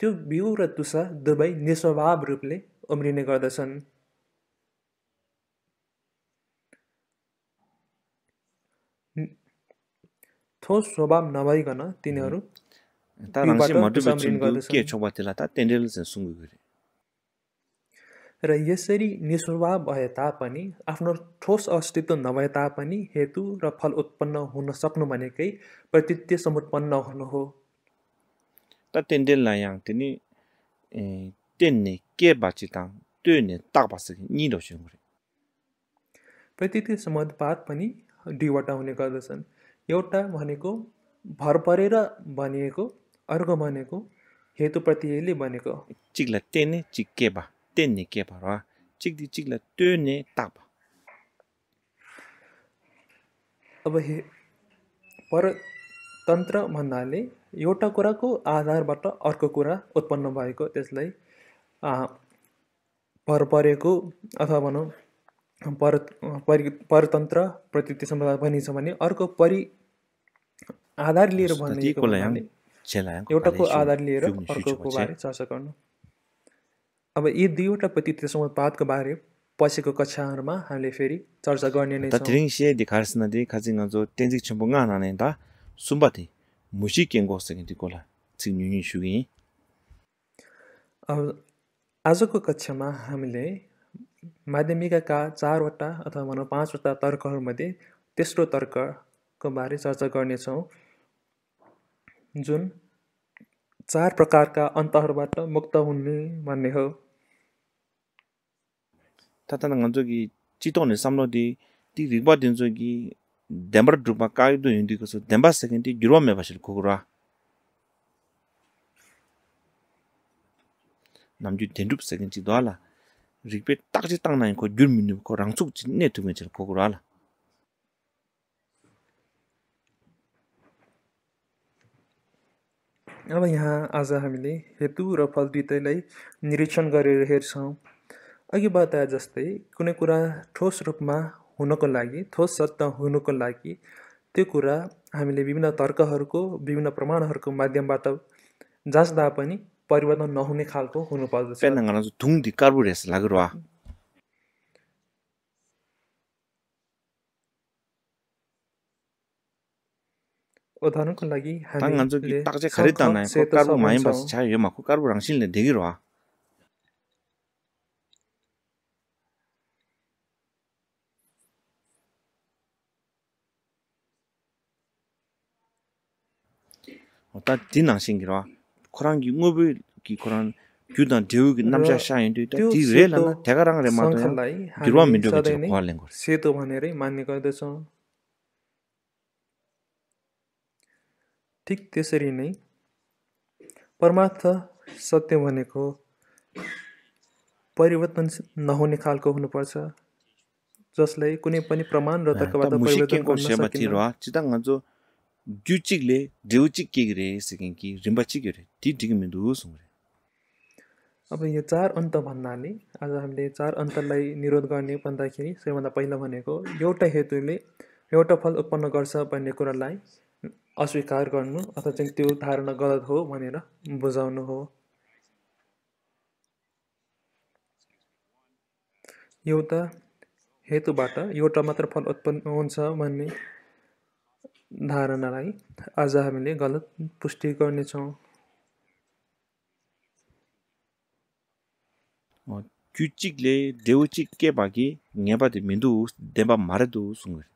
त्यो बिउ र टुसा दुवै निस्वभाव रूपले उम्रिने गर्दछन् ठोस स्वभाव नभइकन तिनीहरू 따랑시 머드 비친구 께 초바텔라타 टेन्डेल्स सुँगुगुरे र यसरी निस्वभाव भए तापनि आफ्नो ठोस अस्तित्व नभए तापनि हेतु र फल उत्पन्न हुन सक्नु भनेकै प्रतीत्य समुत्पन्न हुनु हो त टेन्डेल लायाङ तिनी टेन्ने के बाचिताङ त्यो ने ताक बासक नि दोसुगुरे प्रतीत्य समुत्पाद पनि दुईवटा हुने गर्दछन् एउटा भनेको भर परेर भनिएको अर्को भनेको हेतुप्रत्ययले बनेको चिग्ला टेने चिक्के भा के भा र चिक्ला त्यो नै ताप अब हे परतन्त्र भन्नाले एउटा कुराको आधारबाट अर्को कुरा उत्पन्न भएको त्यसलाई पर परेको अथवा भनौँ पर परि परतन्त्र प्रति भनिन्छ भने अर्को परि आधार लिएर भनिएको एउटाको आधार लिएर अर्कोको बारे चर्चा गर्नु अब यी दुईवटा पतित्व समुत्पादको बारे पछिको कक्षाहरूमा हामीले फेरि चर्चा गर्ने नै अब आजको कक्षामा हामीले माध्यमिकका चारवटा अथवा भनौँ पाँचवटा तर्कहरूमध्ये तेस्रो तर्कको बारे चर्चा गर्नेछौँ जुन चार प्रकारका का मुक्त हुने भन्ने हो तथा नंग जकी चितोन समलो दि ति रिबा दिन जकी डेम्बर डुपा काय दु हिन्दी कसो सेकेन्ड दि जुरो मे बसिल कुगुरा नम जु तेंडुप सेकेन्ड दि दाला रिपीट तक जि तंग नाय को जुर मिनु को रंगचुक चिन अब यहाँ आज हामीले हेतु र फल दुइटैलाई निरीक्षण गरेर हेर्छौँ अघि बताए जस्तै कुनै कुरा ठोस रूपमा हुनको लागि ठोस सत्य हुनुको लागि त्यो कुरा हामीले विभिन्न तर्कहरूको विभिन्न प्रमाणहरूको माध्यमबाट जाँच्दा पनि परिवर्तन नहुने खालको हुनुपर्दछ 어다는 컨다기 하니 당 안쪽이 딱제 가렸다나 카르보 많이 봐서 잘 이해 맞고 카르보랑 신내 되기로 와 어따 디나 신기로 와 코랑 융업이 기 코랑 규단 대우기 남자 샤인도 있다 디레라나 대가랑레 기로 민족이 좋아하는 거 세도 만에리 만니가 ठिक त्यसरी नै परमार्थ सत्य भनेको परिवर्तन नहुने खालको हुनुपर्छ जसलाई कुनै पनि प्रमाण र तर्कबाट परिवर्तन कि अब यो चार अन्त भन्नाले आज हामीले चार अन्तलाई निरोध गर्ने भन्दाखेरि सबैभन्दा पहिला भनेको एउटा हेतुले एउटा फल उत्पन्न गर्छ भन्ने कुरालाई अस्वीकार गर्नु अथवा चाहिँ त्यो धारणा गलत हो भनेर बुझाउनु हो एउटा हेतुबाट एउटा मात्र फल उत्पन्न हुन्छ भन्ने धारणालाई आज हामीले गलत पुष्टि गर्नेछौँ चुचिकले देउचिक के बागी 녀바드 मिन्दु देवा मारेदु सुँगै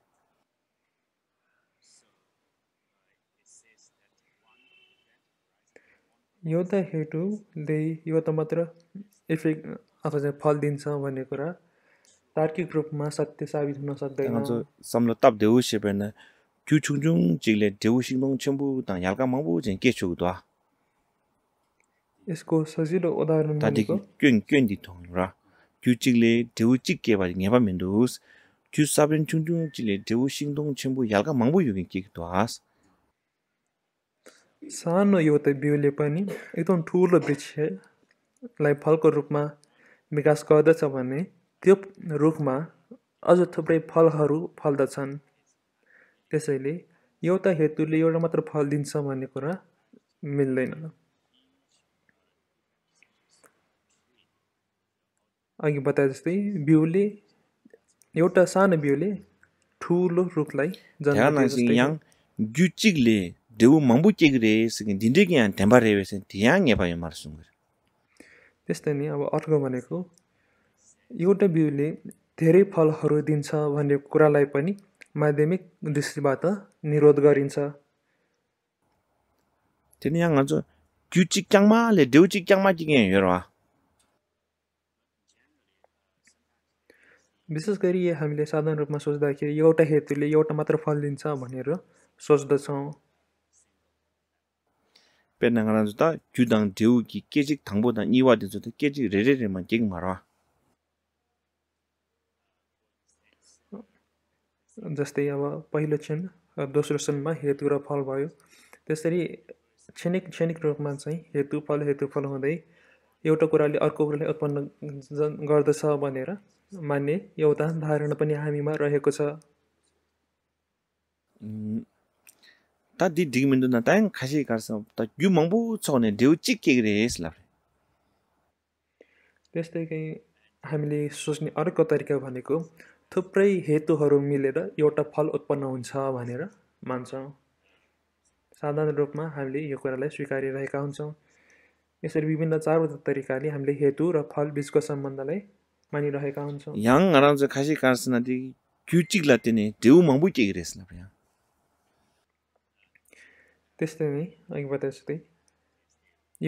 न्योता हेटु दे यो त मात्र इफेक्ट अथवा चाहिँ फल दिन्छ भन्ने कुरा तार्किक रूपमा सत्य साबित हुन सक्दैन हजुर समलो तप देउसे पर्ने चुचुङजुङ जिले देउसिङ बं छम्बु त यालका मबु जें के छु दुआ यसको सजिलो उदाहरण मिन्दो तादिक क्यन क्यन दि थोंग र चुचिले देउचिक के बारे नेपा मिन्दुस चुसाबिन चुङजुङ जिले देउसिङ दं छम्बु यालका मबु युगे के दुआस सानो एउटा बिउले पनि एकदम ठुलो वृक्षलाई फलको रूपमा विकास गर्दछ भने त्यो रुखमा अझ थुप्रै फलहरू फल्दछन् त्यसैले एउटा हेतुले एउटा मात्र फल दिन्छ भन्ने कुरा मिल्दैन अघि बताए जस्तै बिउले एउटा सानो बिउले ठुलो रुखलाई dewu mambu chegire sige dindegi an tenpa rewe sen diyan ngepa yamar sungar. त्यस्तै नि अब अर्को भनेको एउटा बिउले धेरै फलहरू दिन्छ भन्ने कुरालाई पनि माध्यमिक दृष्टिबाट निरोध गरिन्छ त्यहाँदेखि यहाँ भन्छ क्यु चिक्याङमाले देउ चिक्याङमा चिके हेर विशेष गरी हामीले साधारण रूपमा सोच्दाखेरि एउटा हेतुले एउटा मात्र फल दिन्छ भनेर सोच्दछौँ 빼나가란다 규당 대우기 깨직 당보다 이와된서도 깨직 레레레만 깨기 말아 जस्तै अब पहिलो क्षण दोस्रो क्षणमा हेतु र फल भयो त्यसरी क्षणिक क्षणिक रूपमा चाहिँ हेतु फल हेतु फल हुँदै एउटा कुराले अर्को कुराले उत्पन्न गर्दछ भनेर मान्ने एउटा धारणा पनि हामीमा रहेको छ ta di digmindu na tayang kashi karsa ta gyu mangbu tsokne dewu chik ke gire es त्यस्तै कहीँ हामीले सोच्ने अर्को तरिका भनेको थुप्रै हेतुहरू मिलेर एउटा फल उत्पन्न हुन्छ भनेर मान्छौँ साधारण रूपमा हामीले यो कुरालाई स्वीकारिरहेका हुन्छौँ यसरी विभिन्न चारवटा तरिकाले हामीले हेतु र फल बिचको सम्बन्धलाई मानिरहेका हुन्छौँ याङ अराउँछ खासै कार्सनादेखि क्युचिक लाते नै देउ मङ्बु के गिरेस त्यस्तै नै अघि बताए जस्तै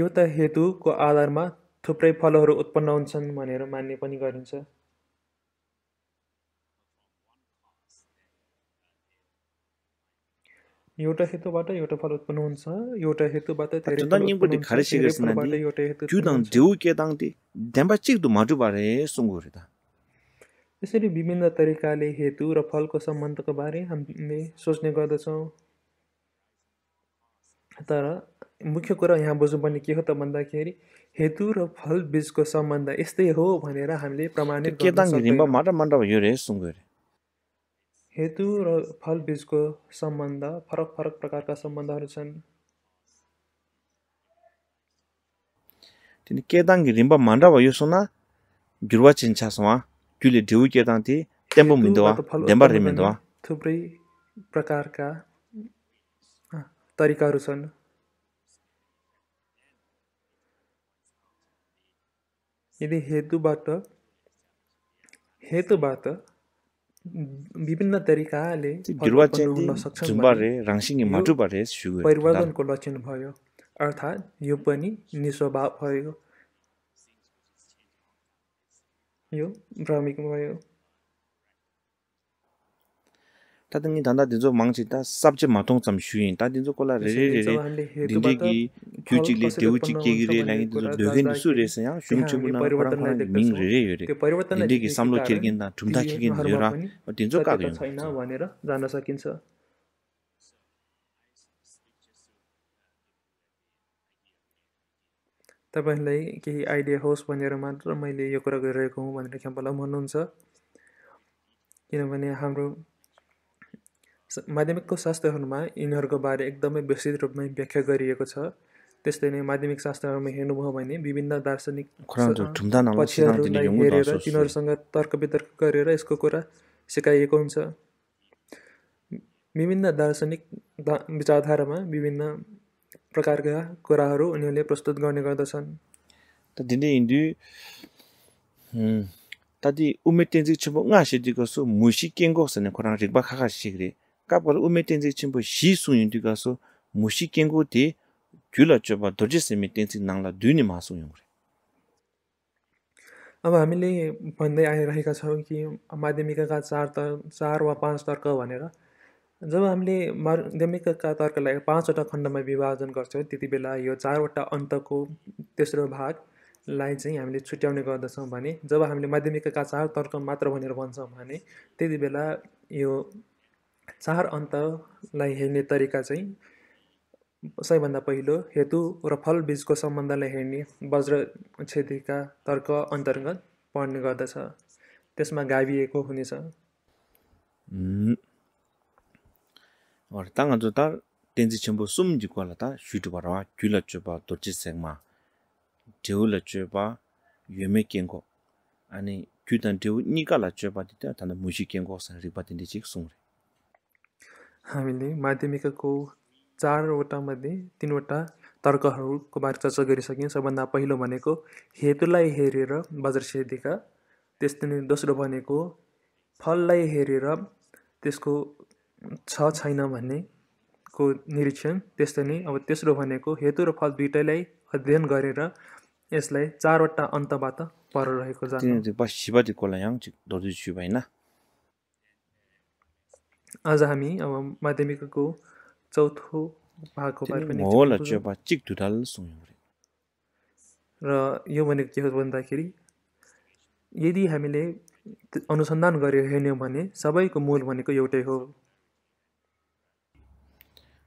एउटा हेतुको आधारमा थुप्रै फलहरू उत्पन्न हुन्छन् भनेर मान्ने पनि गरिन्छ एउटा हेतुबाट एउटा फल उत्पन्न हुन्छ एउटा हेतुबाट धेरै यसरी विभिन्न तरिकाले हेतु र फलको सम्बन्धको बारे हामीले सोच्ने गर्दछौँ तर मुख्य कुरा यहाँ बुझ्नुपर्ने के हो त भन्दाखेरि हेतु र फल बिचको सम्बन्ध यस्तै हो भनेर हामीले प्रमाणित हेतु र फल बिचको सम्बन्ध फरक फरक प्रकारका सम्बन्धहरू छन् तिनी केदाङ रिम्बा मान्दा भयो सोना बिरुवा चिन्छा सोवा क्युले ढिउ केदाङ ति टेम्बो मिन्दवा डेम्बा रिमिन्दवा थुप्रै प्रकारका तरिकाहरू छन् यदि हेतुबाट हेतुबाट विभिन्न तरिकाले परिवर्तनको लक्षण भयो अर्थात् यो पनि निस्वभाव भयो यो भ्रमिक भयो तपाईलाई केही आइडिया होस् भनेर मात्र मैले यो कुरा गरिरहेको खेम्पल किनभने हाम्रो माध्यमिकको शास्त्रहरूमा यिनीहरूको बारे एकदमै विस्तृत रूपमा व्याख्या गरिएको छ त्यस्तै नै माध्यमिक शास्त्रहरूमा हेर्नुभयो भने विभिन्न दार्शनिक पक्षहरूलाई हेरेर तिनीहरूसँग तर्क वितर्क गरेर यसको कुरा सिकाइएको हुन्छ विभिन्न दार्शनिक दा विचारधारामा विभिन्न प्रकारका कुराहरू उनीहरूले प्रस्तुत गर्ने गर्दछन् 다디 우메텐지 सिद्धि ngashi मुसी केङ्गो छ sene korang ठिक बाखा सिक्रे 까버 우메텐지 침부 시수 인디가서 무시켄고디 귤라쳐바 도지스 미텐지 나라 듄이 마소 용그래 अब हामीले भन्दै आइरहेका छौँ कि माध्यमिकका चार तर्क चार वा पाँच तर्क भनेर जब हामीले माध्यमिकका तर्कलाई पाँचवटा खण्डमा विभाजन गर्छौँ त्यति बेला यो चारवटा अन्तको तेस्रो भागलाई चाहिँ हामीले छुट्याउने गर्दछौँ भने जब हामीले माध्यमिकका चार तर्क मात्र भनेर भन्छौँ भने त्यति बेला यो चार अन्तलाई हेर्ने तरिका चाहिँ सबैभन्दा पहिलो हेतु र बिचको सम्बन्धलाई हेर्ने वज्र क्षेत्रका तर्क अन्तर्गत पढ्ने गर्दछ त्यसमा गाभिएको हुनेछ हर्ताङ अन्त तार छेम्बु सुम झिको त सुइटु भर चुलो चुपा तोर्ची स्याङमा टेउलो चेपा युमे क्याङ्क अनि च्युतेऊ निका चेपा मुसी क्याङ्क रिप्तेन्डिची हामीले माध्यमिकको चारवटामध्ये तिनवटा तर्कहरूको बारे चर्चा गरिसक्यौँ सबभन्दा पहिलो भनेको हेतुलाई हेरेर बजार सिद्धिका त्यस्तै नै दोस्रो भनेको फललाई हेरेर त्यसको छ छैन भन्ने को निरीक्षण त्यस्तै नै अब तेस्रो भनेको हेतु र फल दुइटैलाई अध्ययन गरेर यसलाई चारवटा अन्तबाट पर रहेको जान्छ आज हामी अब माध्यमिकको चौथो भागको बारेमा होला चाहिँ अब चिक धुराल सुन्यौँ र यो भनेको के हो भन्दाखेरि यदि हामीले अनुसन्धान भने सबैको मूल भनेको एउटै हो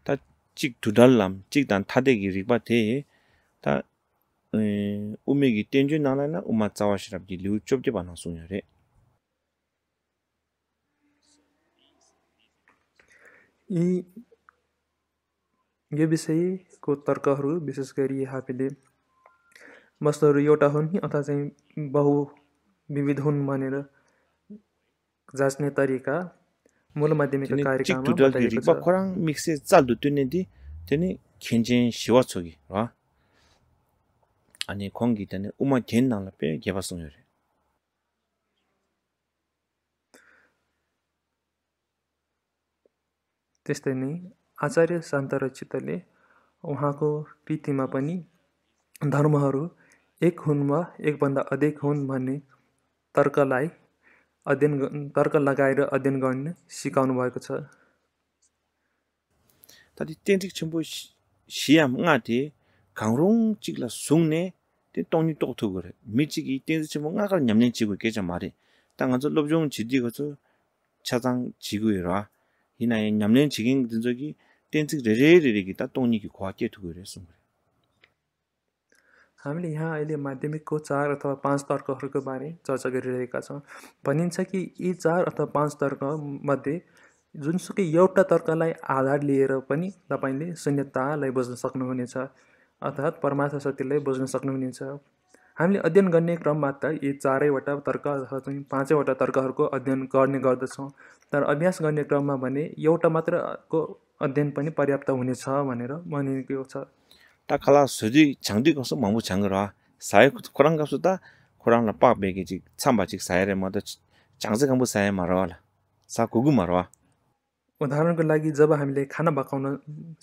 त चिक धुडल चिक दान थादेकी रिक्बा थिए त उमेगी टेन्जु उमा चावासिराब्जी लिउ चोप्जे भन्न सुन्यो ये भी सही को तर्क विशेष गरी हापिले मस्तर योटा हुन् हि अथा चाहिँ बहु विविध हुन मानेर जाच्ने तरिका मूल माध्यमिक कार्यक्रम बा खोरंग मिक्स चाल दु तने दि तने खेंजे शिवा छोगी अनि खोंगी तने उमा खेन नला पे गेवा सुन्यो त्यस्तै नै आचार्य शान्त रचिताले उहाँको पीतिमा पनि धर्महरू एक हुन् वा एकभन्दा अधिक हुन् भन्ने तर्कलाई अध्ययन तर्क लगाएर अध्ययन गर्न सिकाउनु भएको छ तर त्यो चाहिँ छिम्पो छियामुगा थिएँ घाम्रुङ चिक्ला सुङ्ने त्यो टौनी टौथ गऱ्यो मिच्ची त्यो छिम्पोङ छिगो के छ मारे त्यहाँ चाहिँ लोप्जोङ छिटिएको छु छिगो हेर 이나에 냠년 지긴 든적이 댄스 레레레레기 다 동니기 과학계 두고 그랬어 그래 हामीले यहाँ अहिले माध्यमिकको चार अथवा पाँच तर्कहरूको बारे चर्चा गरिरहेका छौँ भनिन्छ कि यी चार अथवा पाँच तर्कमध्ये जुनसुकै एउटा तर्कलाई आधार लिएर पनि तपाईँले शून्यतालाई बुझ्न सक्नुहुनेछ अर्थात् परमार्थ शक्तिलाई बुझ्न सक्नुहुनेछ हामीले अध्ययन गर्ने क्रममा त यी चारैवटा तर्क अथवा चाहिँ पाँचैवटा तर्कहरूको अध्ययन गर्ने गर्दछौँ तर अभ्यास गर्ने क्रममा भने एउटा मात्रको अध्ययन पनि पर्याप्त हुनेछ भनेर भनिएको छ टाखला सुजी छाङ्दी कसो ममु छ्याङ र साय खोराङ कसो त खोराङ पाप बेगी चिक छाम्बा चिक साय म त छ्याङ्से खाम्बु साय मरवाल सा कुगु मरवा उदाहरणको लागि जब हामीले खाना पकाउन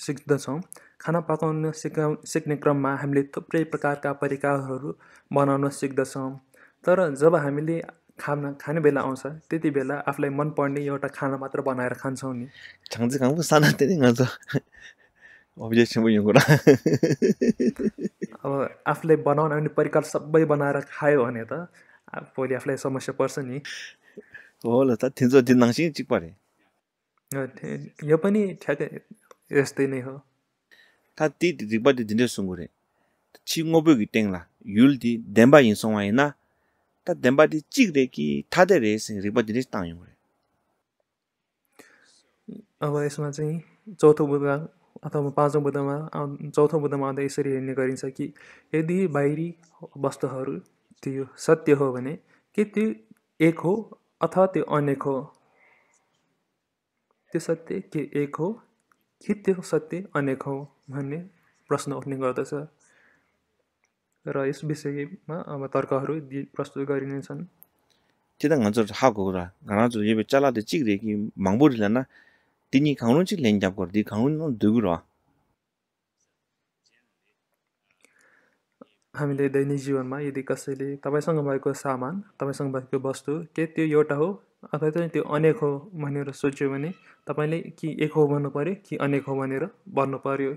सिक्दछौँ खाना पकाउन सिकाउ सिक्ने क्रममा हामीले थुप्रै प्रकारका परिकारहरू बनाउन सिक्दछौँ तर जब हामीले खाना खाने बेला आउँछ त्यति बेला आफूलाई मनपर्ने एउटा खाना मात्र बनाएर खान्छौँ नि खान्छ खान्छ त्यति खान्छ यो कुरा अब आफूलाई बनाउन आउने परिकार सबै बनाएर खायो भने त भोलि आफूलाई समस्या पर्छ नि हो ल त थिन्छ दिनाङसी चिक परे यो पनि ठ्याक्कै यस्तै नै हो ता ती दिन्छ सुँगुरे छिङ्गो पो घिटेङ्ला युल ती देम्बा हिँड्छौँ होइन 다 덴바디 찍레기 타데레스 리버디레스 땅용을 अब यसमा चाहिँ चौथो बुद्ध अथवा पाँचौँ बुद्धमा चौथो बुद्धमा आउँदा यसरी हेर्ने गरिन्छ कि यदि बाहिरी वस्तुहरू त्यो सत्य हो भने के त्यो एक हो अथवा त्यो अनेक हो त्यो सत्य के एक हो कि त्यो सत्य अनेक हो भन्ने प्रश्न उठ्ने गर्दछ र यस विषयमा अब तर्कहरू प्रस्तुत गरिनेछन् चिदाङ हजुर हाको कुरा हजुर यो चला त चिग्रे कि माङबुरीलाई लाना तिनी खाउनु चाहिँ लेन्जाप गरिदिए खाउनु दुगुर हामीले दैनिक जीवनमा यदि कसैले तपाईँसँग भएको सामान तपाईँसँग भएको वस्तु के त्यो एउटा हो अथवा चाहिँ त्यो अनेक हो भनेर सोच्यो भने तपाईँले कि एक हो भन्नु पऱ्यो कि अनेक हो भनेर भन्नु पऱ्यो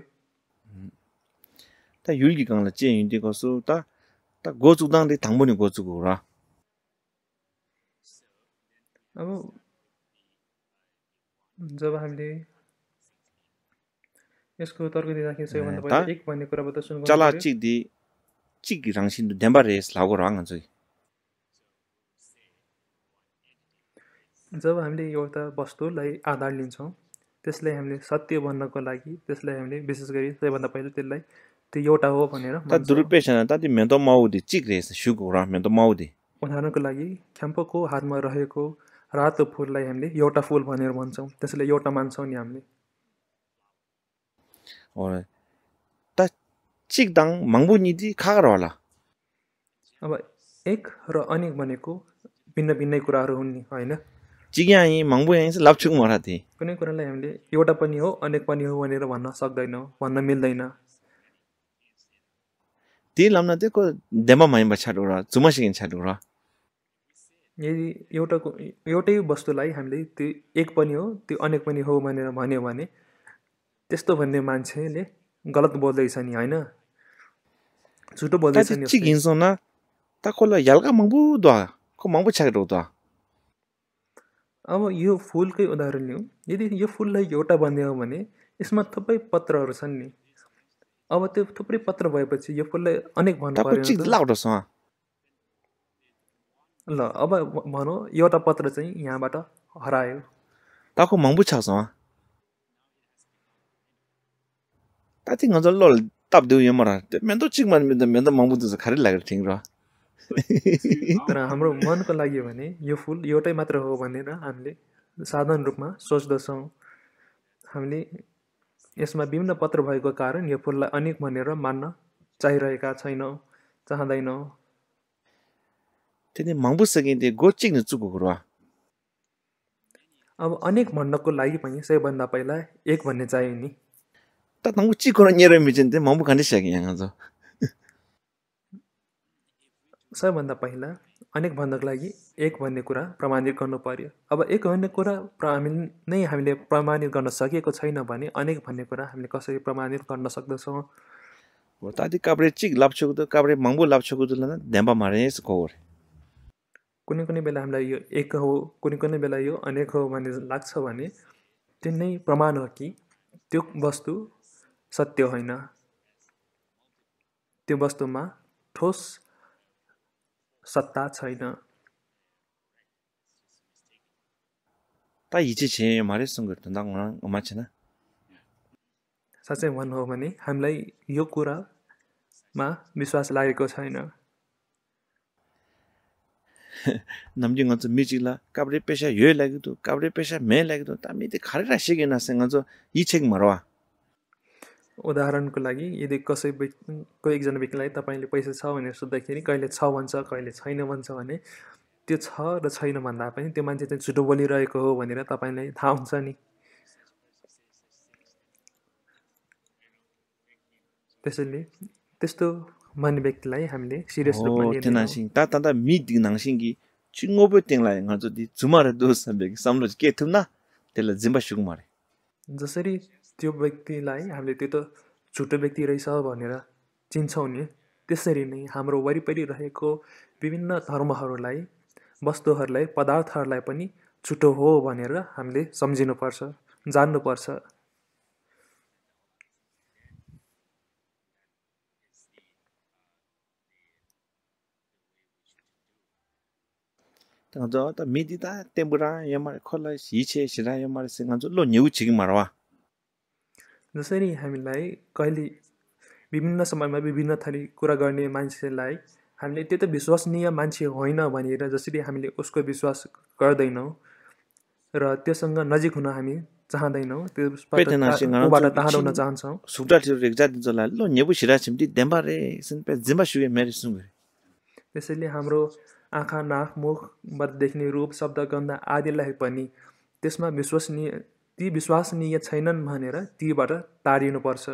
다 율기 강라 제 인디 거수 다다 고주당데 당분이 고주고라 अब जब हामीले यसको तर्क दिँदाखेरि एक भन्ने कुराबाट चला चिक दि चिक जब हामीले एउटा वस्तुलाई आधार लिन्छौँ त्यसलाई हामीले सत्य भन्नको लागि त्यसलाई हामीले विशेष गरी सबैभन्दा पहिला त्यसलाई त्यो एउटा हो भनेर दुरुपेशन ताति मेन्तो माउदी र मेन्तो माउदी लागि ख्याम्पोको हातमा रहेको रातो फुललाई हामीले एउटा फुल भनेर भन्छौँ त्यसैले एउटा मान्छौँ नि हामीले निधि खाएर होला अब एक र अनेक भनेको भिन्न भिन्नै कुराहरू हुन् नि होइन चिग्याएँ माङ्बु यहीँ चाहिँ कुनै कुरालाई हामीले एउटा पनि हो अनेक पनि हो भनेर भन्न सक्दैनौँ भन्न मिल्दैन त्यही लाउन त्यो को देमा र छाडुर चुमासिकिन र यदि एउटा एउटै वस्तुलाई हामीले त्यो एक पनि हो त्यो अनेक पनि हो भनेर भन्यो भने त्यस्तो भन्ने मान्छेले गलत बोल्दैछ नि होइन झुटो बोल्दैछ नि घिन्छ न ताकोलाई याल्का को अब यो फुलकै उदाहरण लिउँ यदि यो फुललाई एउटा भनिदियो भने यसमा थुप्रै पत्रहरू छन् नि अब त्यो थुप्रै पत्र भएपछि यो फुललाई अनेक भन्नु ल अब भनौँ एउटा पत्र चाहिँ यहाँबाट हरायो ताको महँगो छ ताचिङ हजुर ल तप यहाँ मरा चिक मन मेरो त मङ्बु त र तर हाम्रो मनको लागि भने यो फुल एउटै मात्र हो भनेर हामीले साधारण रूपमा सोच्दछौँ हामीले यसमा विभिन्न पत्र भएको कारण यो फुललाई अनेक भनेर मान्न चाहिरहेका छैनौँ चाहँदैनौँ त्यही मङ्बुसकिन्थे गोचिङ चुको कुरो अब अनेक भन्नको लागि पनि सबैभन्दा पहिला एक भन्ने चाहियो नि त चिक चिको नेर मिचिन्थे मङ्बु खाँदै सबैभन्दा पहिला अनेक भन्नको लागि एक भन्ने कुरा प्रमाणित गर्नु पर्यो अब एक भन्ने कुरा हामी नै हामीले प्रमाणित गर्न सकेको छैन भने अनेक भन्ने कुरा हामीले कसरी प्रमाणित गर्न सक्दछौँ ताति काभ्रे चिक लाप्छुको काभ्रे मङ्गु लाप्छुको ध्याम्पा मारे गोर कुनै कुनै बेला हामीलाई यो एक हो कुनै कुनै बेला यो अनेक हो भन्ने लाग्छ भने त्यो नै प्रमाण हो कि त्यो वस्तु सत्य होइन त्यो वस्तुमा ठोस सत्ता छैन त इजी छ यो मारे सँग त न उमा छैन साँच्चै भन्नु हो भने हामीलाई यो कुरामा विश्वास लागेको छैन namji ngancho mechik la kabri pesha yoy lagido, kabri pesha me lagido, ta mi ti khari ra shige na उदाहरणको लागि यदि कसै व्यक्तिको एकजना व्यक्तिलाई तपाईँले पैसा छ भनेर सोद्धाखेरि कहिले छ भन्छ कहिले छैन भन्छ भने त्यो छ र छैन भन्दा पनि त्यो मान्छे चाहिँ छुटो बोलिरहेको हो भनेर तपाईँलाई थाहा हुन्छ नि त्यसैले त्यस्तो भन्ने व्यक्तिलाई हामीले सिरियस रूपमा चिङ्गो पो त्यहाँलाई जुमार दोष के न त्यसलाई जिम्बा सुकुमारे जसरी त्यो व्यक्तिलाई हामीले त्यो त झुटो व्यक्ति रहेछ भनेर चिन्छौँ नि त्यसरी नै हाम्रो वरिपरि रहेको विभिन्न धर्महरूलाई वस्तुहरूलाई पदार्थहरूलाई पनि छुटो हो भनेर हामीले सम्झिनुपर्छ जान्नुपर्छ 저 메디다 때문에 야말 콜라 시체 시라 야말 생각은 로 뉴칭 मारवा जसरी हामीलाई कहिले विभिन्न समयमा विभिन्न थरी कुरा गर्ने मान्छेलाई हामीले त्यो त विश्वसनीय मान्छे होइन भनेर जसरी हामीले उसको विश्वास गर्दैनौँ र त्योसँग नजिक हुन हामी चाहँदैनौँ त्यसैले हाम्रो आँखा नाक मुखबाट देख्ने रूप शब्द गन्ध आदिलाई पनि त्यसमा विश्वसनीय ती विश्वसनीय छैनन् भनेर तीबाट टाढिनुपर्छ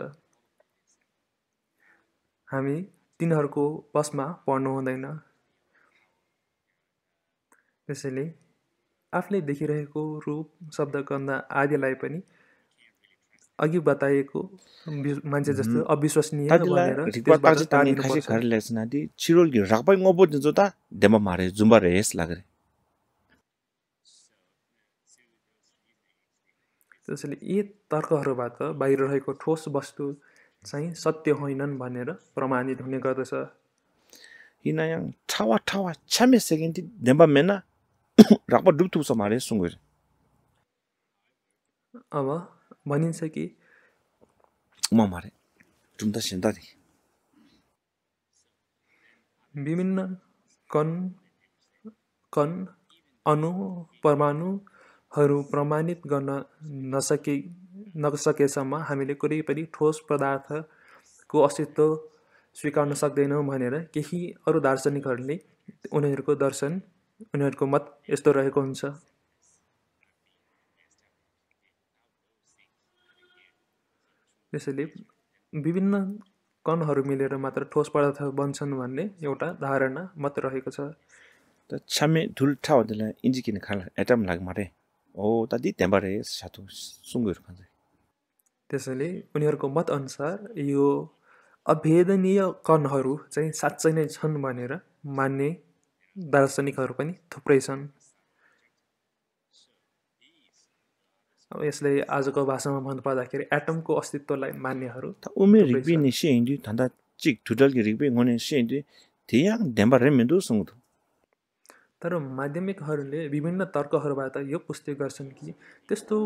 हामी तिनीहरूको बसमा पढ्नु हुँदैन त्यसैले आफूले देखिरहेको रूप शब्द गन्ध आदिलाई पनि अघि बताएको मान्छे जस्तो अविश्वसनीय छिरोल घिर राखपाई ngobot त्यसैले यी तर्कहरूबाट बाहिर रहेको ठोस वस्तु चाहिँ सत्य होइनन् भनेर प्रमाणित हुने गर्दछ हिनायाङ ठावा ठावा छ्यामे सेकेन्टी धेम्बा मेना रापा डुब्थु समारे सुँगुर अब भनिन्छ कि उमा मारे टुम्ता सेन्ता विभिन्न कण कन अणु परमाणु हरू प्रमाणित गर्न नसके नसकेसम्म हामीले कुनै पनि ठोस पदार्थको अस्तित्व स्वीकार्न सक्दैनौँ भनेर केही अरू दार्शनिकहरूले उनीहरूको दर्शन उनीहरूको मत यस्तो रहेको हुन्छ त्यसैले विभिन्न कणहरू मिलेर मात्र ठोस पदार्थ बन्छन् भन्ने एउटा धारणा मात्र रहेको छ छ्यामे धुल हुँदैन इन्जिकिन खाला एटम लाग्मा रे हो त त्यहाँबाट साथु सुँगुरहरू खान्छ त्यसैले उनीहरूको मतअनुसार यो अभेदनीय कणहरू चाहिँ साँच्चै नै छन् भनेर मान्ने दार्शनिकहरू पनि थुप्रै छन् अब यसले आजको भाषामा भन्नुपर्दाखेरि एटमको अस्तित्वलाई मान्नेहरू उमेर रिपी नि धन्दा चिक ठुटल रिपी हुने सेन्डी थिया ढ्याम्बा रेमेन्दो सुँगुथु तर माध्यमिकहरूले विभिन्न तर्कहरूबाट यो पुष्टि गर्छन् कि त्यस्तो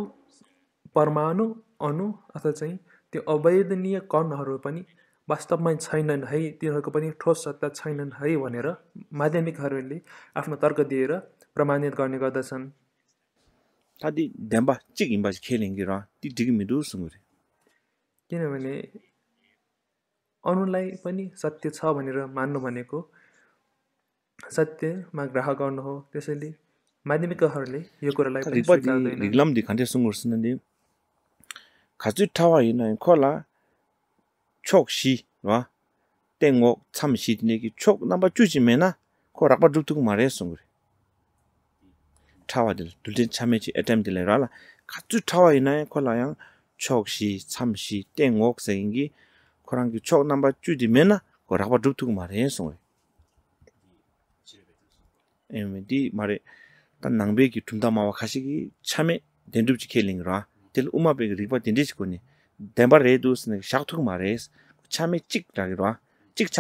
परमाणु अणु अथवा चाहिँ त्यो अवैधनीय कणहरू पनि वास्तवमा छैनन् है तिनीहरूको पनि ठोस सत्ता छैनन् है भनेर माध्यमिकहरूले आफ्नो तर्क दिएर प्रमाणित गर्ने गर्दछन् किनभने अणुलाई पनि सत्य छ भनेर मान्नु भनेको सत्य म ग्राहक गर्न हो त्यसैले माध्यमिक यो कुरालाई पनि स्वीकार गर्दैन रिलम देखन चाहिँ सुंगुर सुनले खाजु ठावा हिन खोला छोकसी व तेंगो छमसी दिने कि छोक नम्बर जुजि मेना खोरा पर जुतुक मारे सुंगुर ठावा दिल दुल्जे छमे छि अटेम दिले राला खाजु ठावा हिन खोला या छोकसी छमसी तेंगो सेंगी खोरांग छोक नम्बर जुजि मेना खोरा पर जुतुक मारे सुंगुर di mare ta nangbe ki tumta mawa khashi ki chame dendub chi keling ra tel uma be ki rikpa dendish ko ni denpa re du sin shak tuk ma res chame chik ra ki ra chik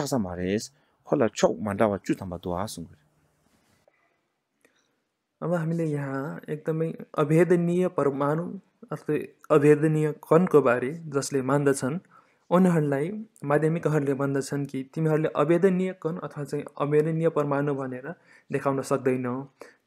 उनीहरूलाई माध्यमिकहरूले भन्दछन् कि तिमीहरूले अवेदनीय कण अथवा चाहिँ अवेदनीय परमाणु भनेर देखाउन सक्दैनौ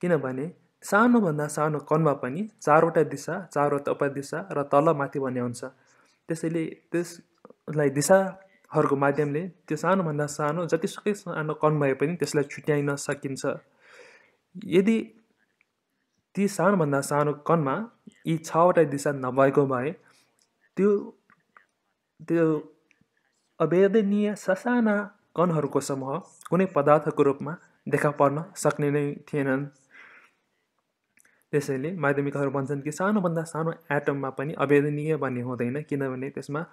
किनभने सानोभन्दा सानो कणमा पनि चारवटा दिशा चारवटा उपदिशा र तल माथि भन्ने हुन्छ त्यसैले त्यसलाई दिशाहरूको माध्यमले त्यो सानोभन्दा सानो जतिसुकै सानो कण भए पनि त्यसलाई छुट्याइन सकिन्छ यदि ती सानोभन्दा सानो कणमा यी छवटा दिशा नभएको भए त्यो त्यो अवेदनीय ससाना कणहरूको समूह कुनै पदार्थको रूपमा देखा पर्न सक्ने नै थिएनन् त्यसैले माध्यमिकहरू भन्छन् कि सानोभन्दा सानो एटममा पनि अवेदनीय भन्ने हुँदैन किनभने त्यसमा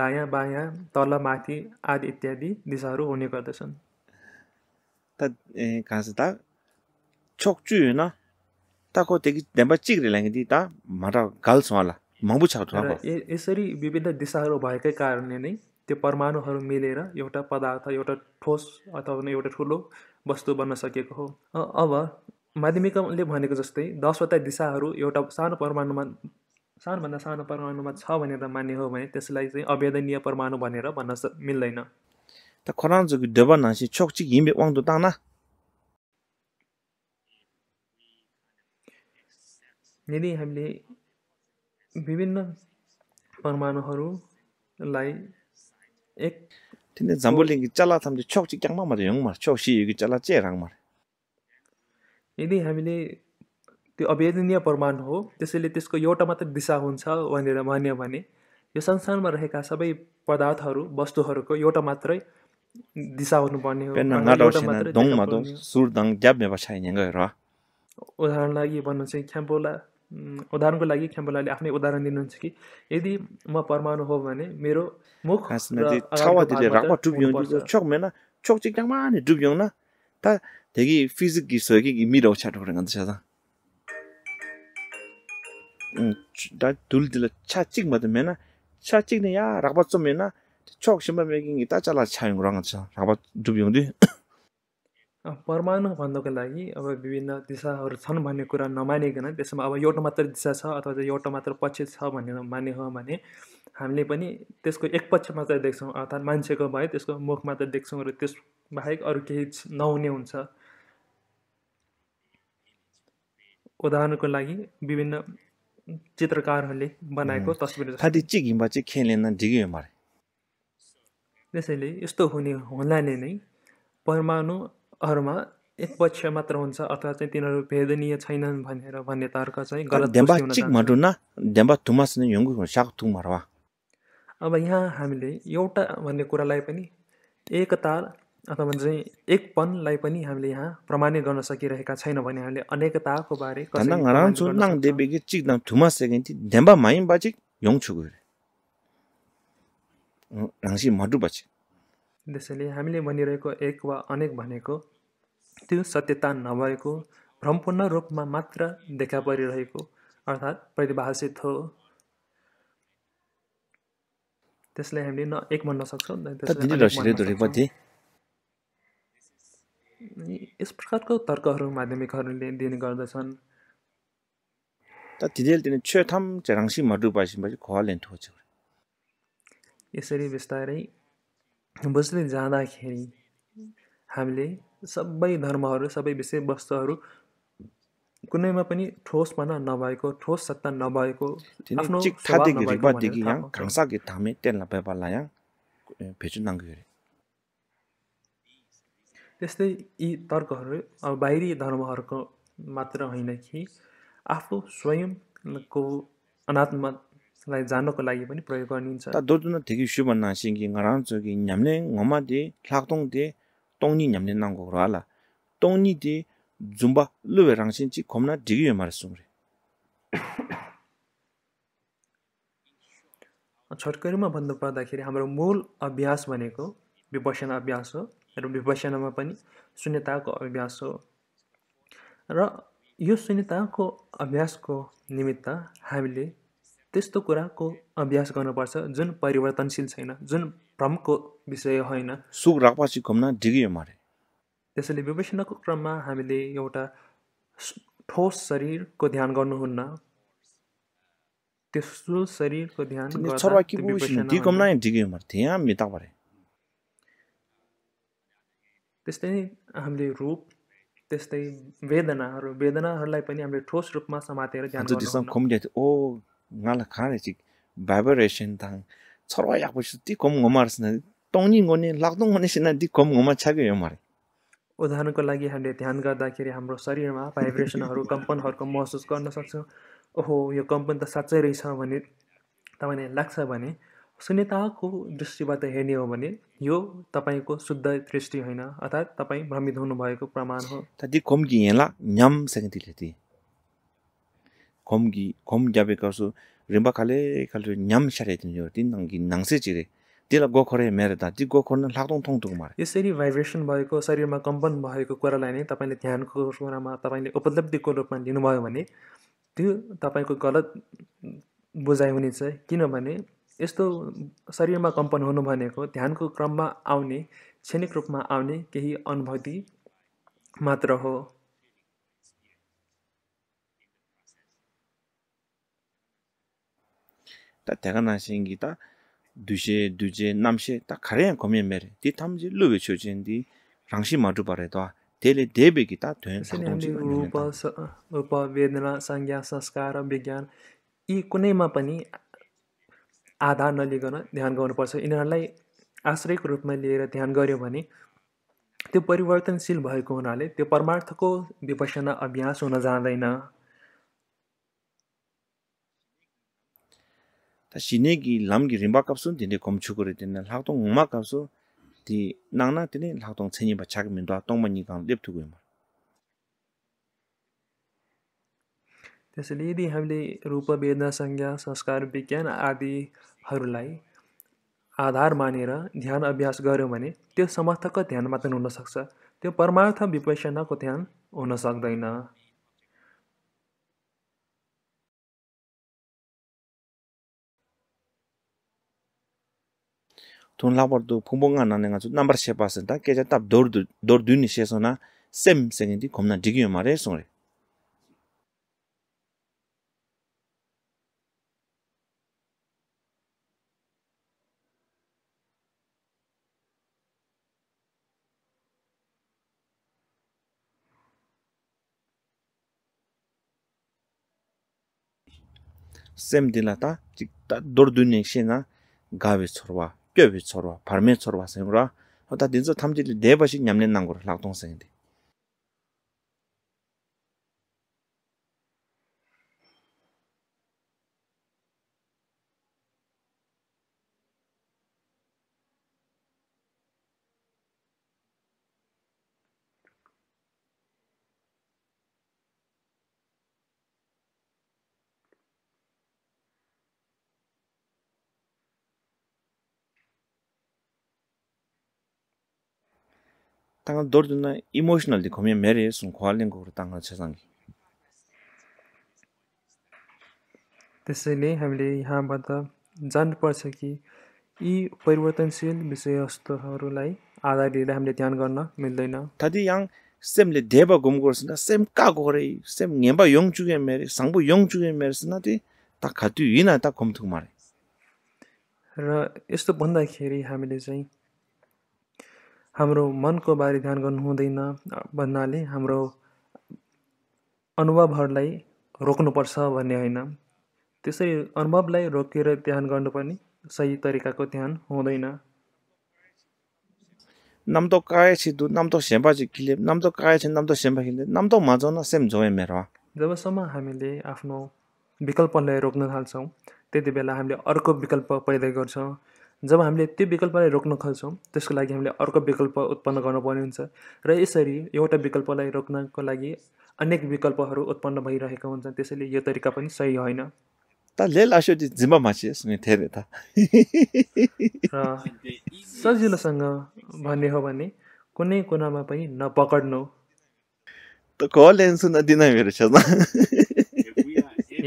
दायाँ बायाँ तल माथि आदि इत्यादि दिशाहरू हुने गर्दछन् 촉주나 होइन 되게 त होला यसरी विभिन्न दिशाहरू भएकै कारणले नै त्यो परमाणुहरू मिलेर एउटा पदार्थ एउटा ठोस अथवा एउटा ठुलो वस्तु बन्न सकेको हो अब माध्यमिकले भनेको जस्तै दसवटा दिशाहरू एउटा सानो परमाणुमा सानोभन्दा सानो परमाणुमा छ भनेर मान्ने हो भने त्यसलाई चाहिँ अवेदनीय परमाणु भनेर भन्न मिल्दैन ता खराजुको यदि हामीले विभिन्न परमाणुहरूलाई एक tene zambolingi chala thamde chok chi kyangma ma yong mar chok shi यदि हामीले त्यो अवेदनीय परमाणु हो त्यसैले त्यसको एउटा मात्र दिशा हुन्छ भनेर भन्यो भने यो संसारमा रहेका सबै पदार्थहरू वस्तुहरूको एउटा मात्रै दिशा हुनुपर्ने हो उदाहरण लागि भन्नु चाहिँ ख्याम्पोला उदाहरणको लागि एक्जामपल अहिले आफ्नै उदाहरण दिनुहुन्छ कि यदि म परमाणु हो भने मेरो मुख हाँस्नेले छवा दिले नि चोक मेना चोक चिक डाङमा त त्यही फिजिक गिस हो कि मिरो छाट भर्न गन्छ त द दुल दिले छाचिक मद मेना छाचिक ने या राबत्सो मेना चोक सिम्बा मेकिङ इता चला छायङ रङ छ राबत डुब्यो नि परमाणु भन्नको लागि अब विभिन्न दिशाहरू छन् भन्ने कुरा नमानिकन त्यसमा अब एउटा मात्र दिशा छ अथवा चाहिँ एउटा मात्र पक्ष छ भनेर माने हो भने हामीले पनि त्यसको एक पक्ष मात्र देख्छौँ अर्थात् मान्छेको भए त्यसको मुख मात्र देख्छौँ र त्यस बाहेक अरू केही नहुने हुन्छ उदाहरणको लागि विभिन्न चित्रकारहरूले बनाएको तस्बिर त्यसैले यस्तो हुने हुनाले नै परमाणु अरूमा एक पक्ष मात्र हुन्छ अथवा चाहिँ तिनीहरू भेदनीय छैनन् भनेर भन्ने तर्क चाहिँ गलत अब यहाँ हामीले एउटा भन्ने कुरालाई पनि एकता अथवा चाहिँ एकपनलाई पनि हामीले यहाँ प्रमाणित गर्न सकिरहेका छैन भने हामीले अनेकताको बारे राङसी मटु बचे त्यसैले हामीले भनिरहेको एक वा अनेक भनेको त्यो सत्यता नभएको भ्रमपूर्ण रूपमा मात्र देखा परिरहेको अर्थात् परिभाषित हो त्यसलाई हामीले न एक भन्न सक्छौँ यस प्रकारको तर्कहरू माध्यमिकहरूले दिने गर्दछन् यसरी बिस्तारै बुझ्दै जाँदाखेरि हामीले सबै धर्महरू सबै विषयवस्तुहरू कुनैमा पनि ठोसपना नभएको ठोस सत्ता नभएको आफ्नो त्यस्तै यी तर्कहरू अब बाहिरी धर्महरूको मात्र होइन कि आफू स्वयंको अनात्मा लाई जानको लागि पनि प्रयोग गरिन्छ ता दोजुन थिकि शुभ नासिङि ngārāng tsōki ñamne ngōma दे दे दे tōngni ñamne nāngu kōrā la tōngni di dzumba lūwe rāngshīn chī khomna digi yō mara छोटकरीमा भन्नुपर्दाखेरि हाम्रो मूल अभ्यास भनेको विपसना अभ्यास हो र विपसनामा पनि शून्यताको अभ्यास हो र यो शून्यताको अभ्यासको निमित्त हामीले त्यस्तो कुराको अभ्यास गर्नुपर्छ जुन परिवर्तनशील छैन जुन भ्रमको विषय होइन सुख राखपछि घुम्न डिग्यो मरे त्यसैले विवेचनाको क्रममा हामीले एउटा ठोस शरीरको ध्यान गर्नुहुन्न त्यस्तो शरीरको ध्यान त्यस्तै हामीले रूप त्यस्तै वेदनाहरू वेदनाहरूलाई पनि हामीले ठोस रूपमा समातेर ध्यान ओ ngala khane chik vibration tang chorwa yakbo shi di kom ngoma rasna tongni ngone lakdo ngone shina di kom ngoma yo mare उदाहरणको लागि हामीले ध्यान गर्दाखेरि हाम्रो शरीरमा भाइब्रेसनहरू कम्पनहरूको महसुस गर्न सक्छौँ ओहो यो कम्पन त साँच्चै रहेछ भने तपाईँलाई लाग्छ भने शून्यताको दृष्टिबाट हेर्ने हो भने यो तपाईँको शुद्ध दृष्टि होइन अर्थात् तपाईँ भ्रमित हुनुभएको प्रमाण हो 곰기 곰잡에 가서 림바칼레 mar yesari vibration 딘 ko sarir ma kampan मेरेदा ko kura lai ni tapai le यसरी भाइब्रेसन भएको शरीरमा कम्पन भएको कुरालाई नै तपाईँले ध्यानको कुरामा तपाईँले उपलब्धिको रूपमा लिनुभयो भने त्यो तपाईँको गलत बुझाइ हुनेछ किनभने यस्तो शरीरमा कम्पन हुनु भनेको ध्यानको क्रममा आउने क्षणिक रूपमा आउने केही अनुभूति मात्र हो 다 대가 나신기 다 두제 वेदना संज्ञा संस्कार विज्ञान यी कुनैमा पनि आधार नलिकन ध्यान गर्नुपर्छ यिनीहरूलाई आश्रयको रूपमा लिएर ध्यान गऱ्यो भने त्यो परिवर्तनशील भएको हुनाले त्यो परमार्थको विपसना अभ्यास हुन जाँदैन 다 시내기 람기 림바 값은 된데 검축을 된다 학동 엄마 값은 디 낭나 되네 학동 천이 바 작면도 동만이 강 त्यसैले यदि हामीले रूप वेदना संज्ञा संस्कार विज्ञान आदिहरूलाई आधार मानेर ध्यान अभ्यास गऱ्यौँ भने त्यो समर्थको ध्यान मात्र हुनसक्छ त्यो परमार्थ विपेसनाको ध्यान हुन सक्दैन tun labar du phungpo nga nga nga tsu nambar shepa san ta kecha tab dor du dor du ni she so na sem sengen di kumna digiyo sem di 껴비 처럼 발매 처럼 하세요라 어다 딘서 탐지 네 번씩 냠낸 난 거를 낙동생인데 당한 도르드나 이모셔널 디 고민 메리 숨 관련 거로 당한 세상 त्यसैले हामीले यहाँ बात जान्नु पर्छ कि यी परिवर्तनशील विषयहरुलाई आधार लिएर हामीले ध्यान गर्न मिल्दैन तदि यंग सेमले देव गुम गर्छ नि सेम का गरे सेम नेबा योंग जुगे मेरे संगबो योंग जुगे मेरे सनाति ताखा दुइना ता कमथु मारे र यस्तो भन्दाखेरि हामीले चाहिँ हाम्रो मनको बारे ध्यान गर्नु हुँदैन भन्नाले हाम्रो अनुभवहरूलाई रोक्नुपर्छ भन्ने होइन त्यसरी अनुभवलाई रोकेर ध्यान गर्नु पनि सही तरिकाको ध्यान हुँदैन नम्तो काय छिदु नम्तो सेम्पा खिले नम्तो काय छ नम्तो सेम्पा खिले नम्तो मजाउन सेम जोए मेरो जबसम्म हामीले आफ्नो विकल्पलाई रोक्न थाल्छौँ त्यति बेला हामीले अर्को विकल्प पैदा गर्छौँ जब हामीले त्यो विकल्पलाई रोक्न खोज्छौँ त्यसको लागि हामीले अर्को विकल्प उत्पन्न गर्नुपर्ने हुन्छ र यसरी एउटा विकल्पलाई रोक्नको लागि अनेक विकल्पहरू उत्पन्न भइरहेको हुन्छन् त्यसैले यो तरिका पनि सही होइन सजिलोसँग भन्ने हो भने कुनै कुनामा पनि नपकड्नु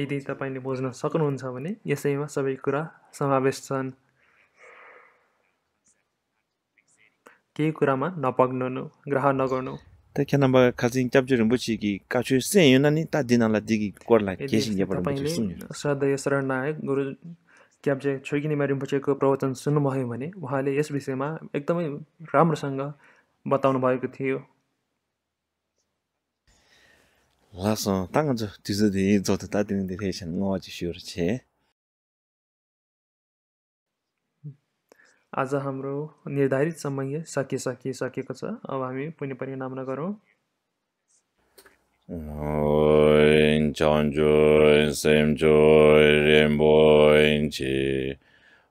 यदि तपाईँले बुझ्न सक्नुहुन्छ भने यसैमा सबै कुरा समावेश छन् kei kurama napagno nu, graha nagano. Ta kia namba khazin chabchur mbuchi ki kachu sen yu nani ta dina la digi korla keshin yabar mbuchi sunyu. Sradaya saranaya guru kyabche chogini mari mbuchi ko pravatan sunnu mahayu mani, wahaale yes bise ma आज हाम्रो निर्धारित समय सकिसकिसकेको छ अब हामी पुनः परिणाम गरौँ Chanjoy, Semjoy, Remboy, Chi,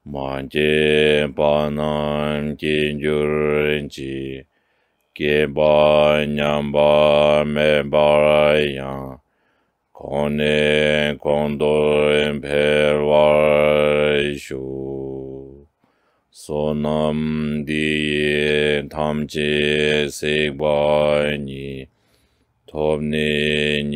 Manche, Panam, Kinjur, Chi, Keba, Nyamba, Mebaraya, Kone, Kondo, Perwaishu. SONAM DIYEN THAMCHE SIGBHAI NI THOB NIN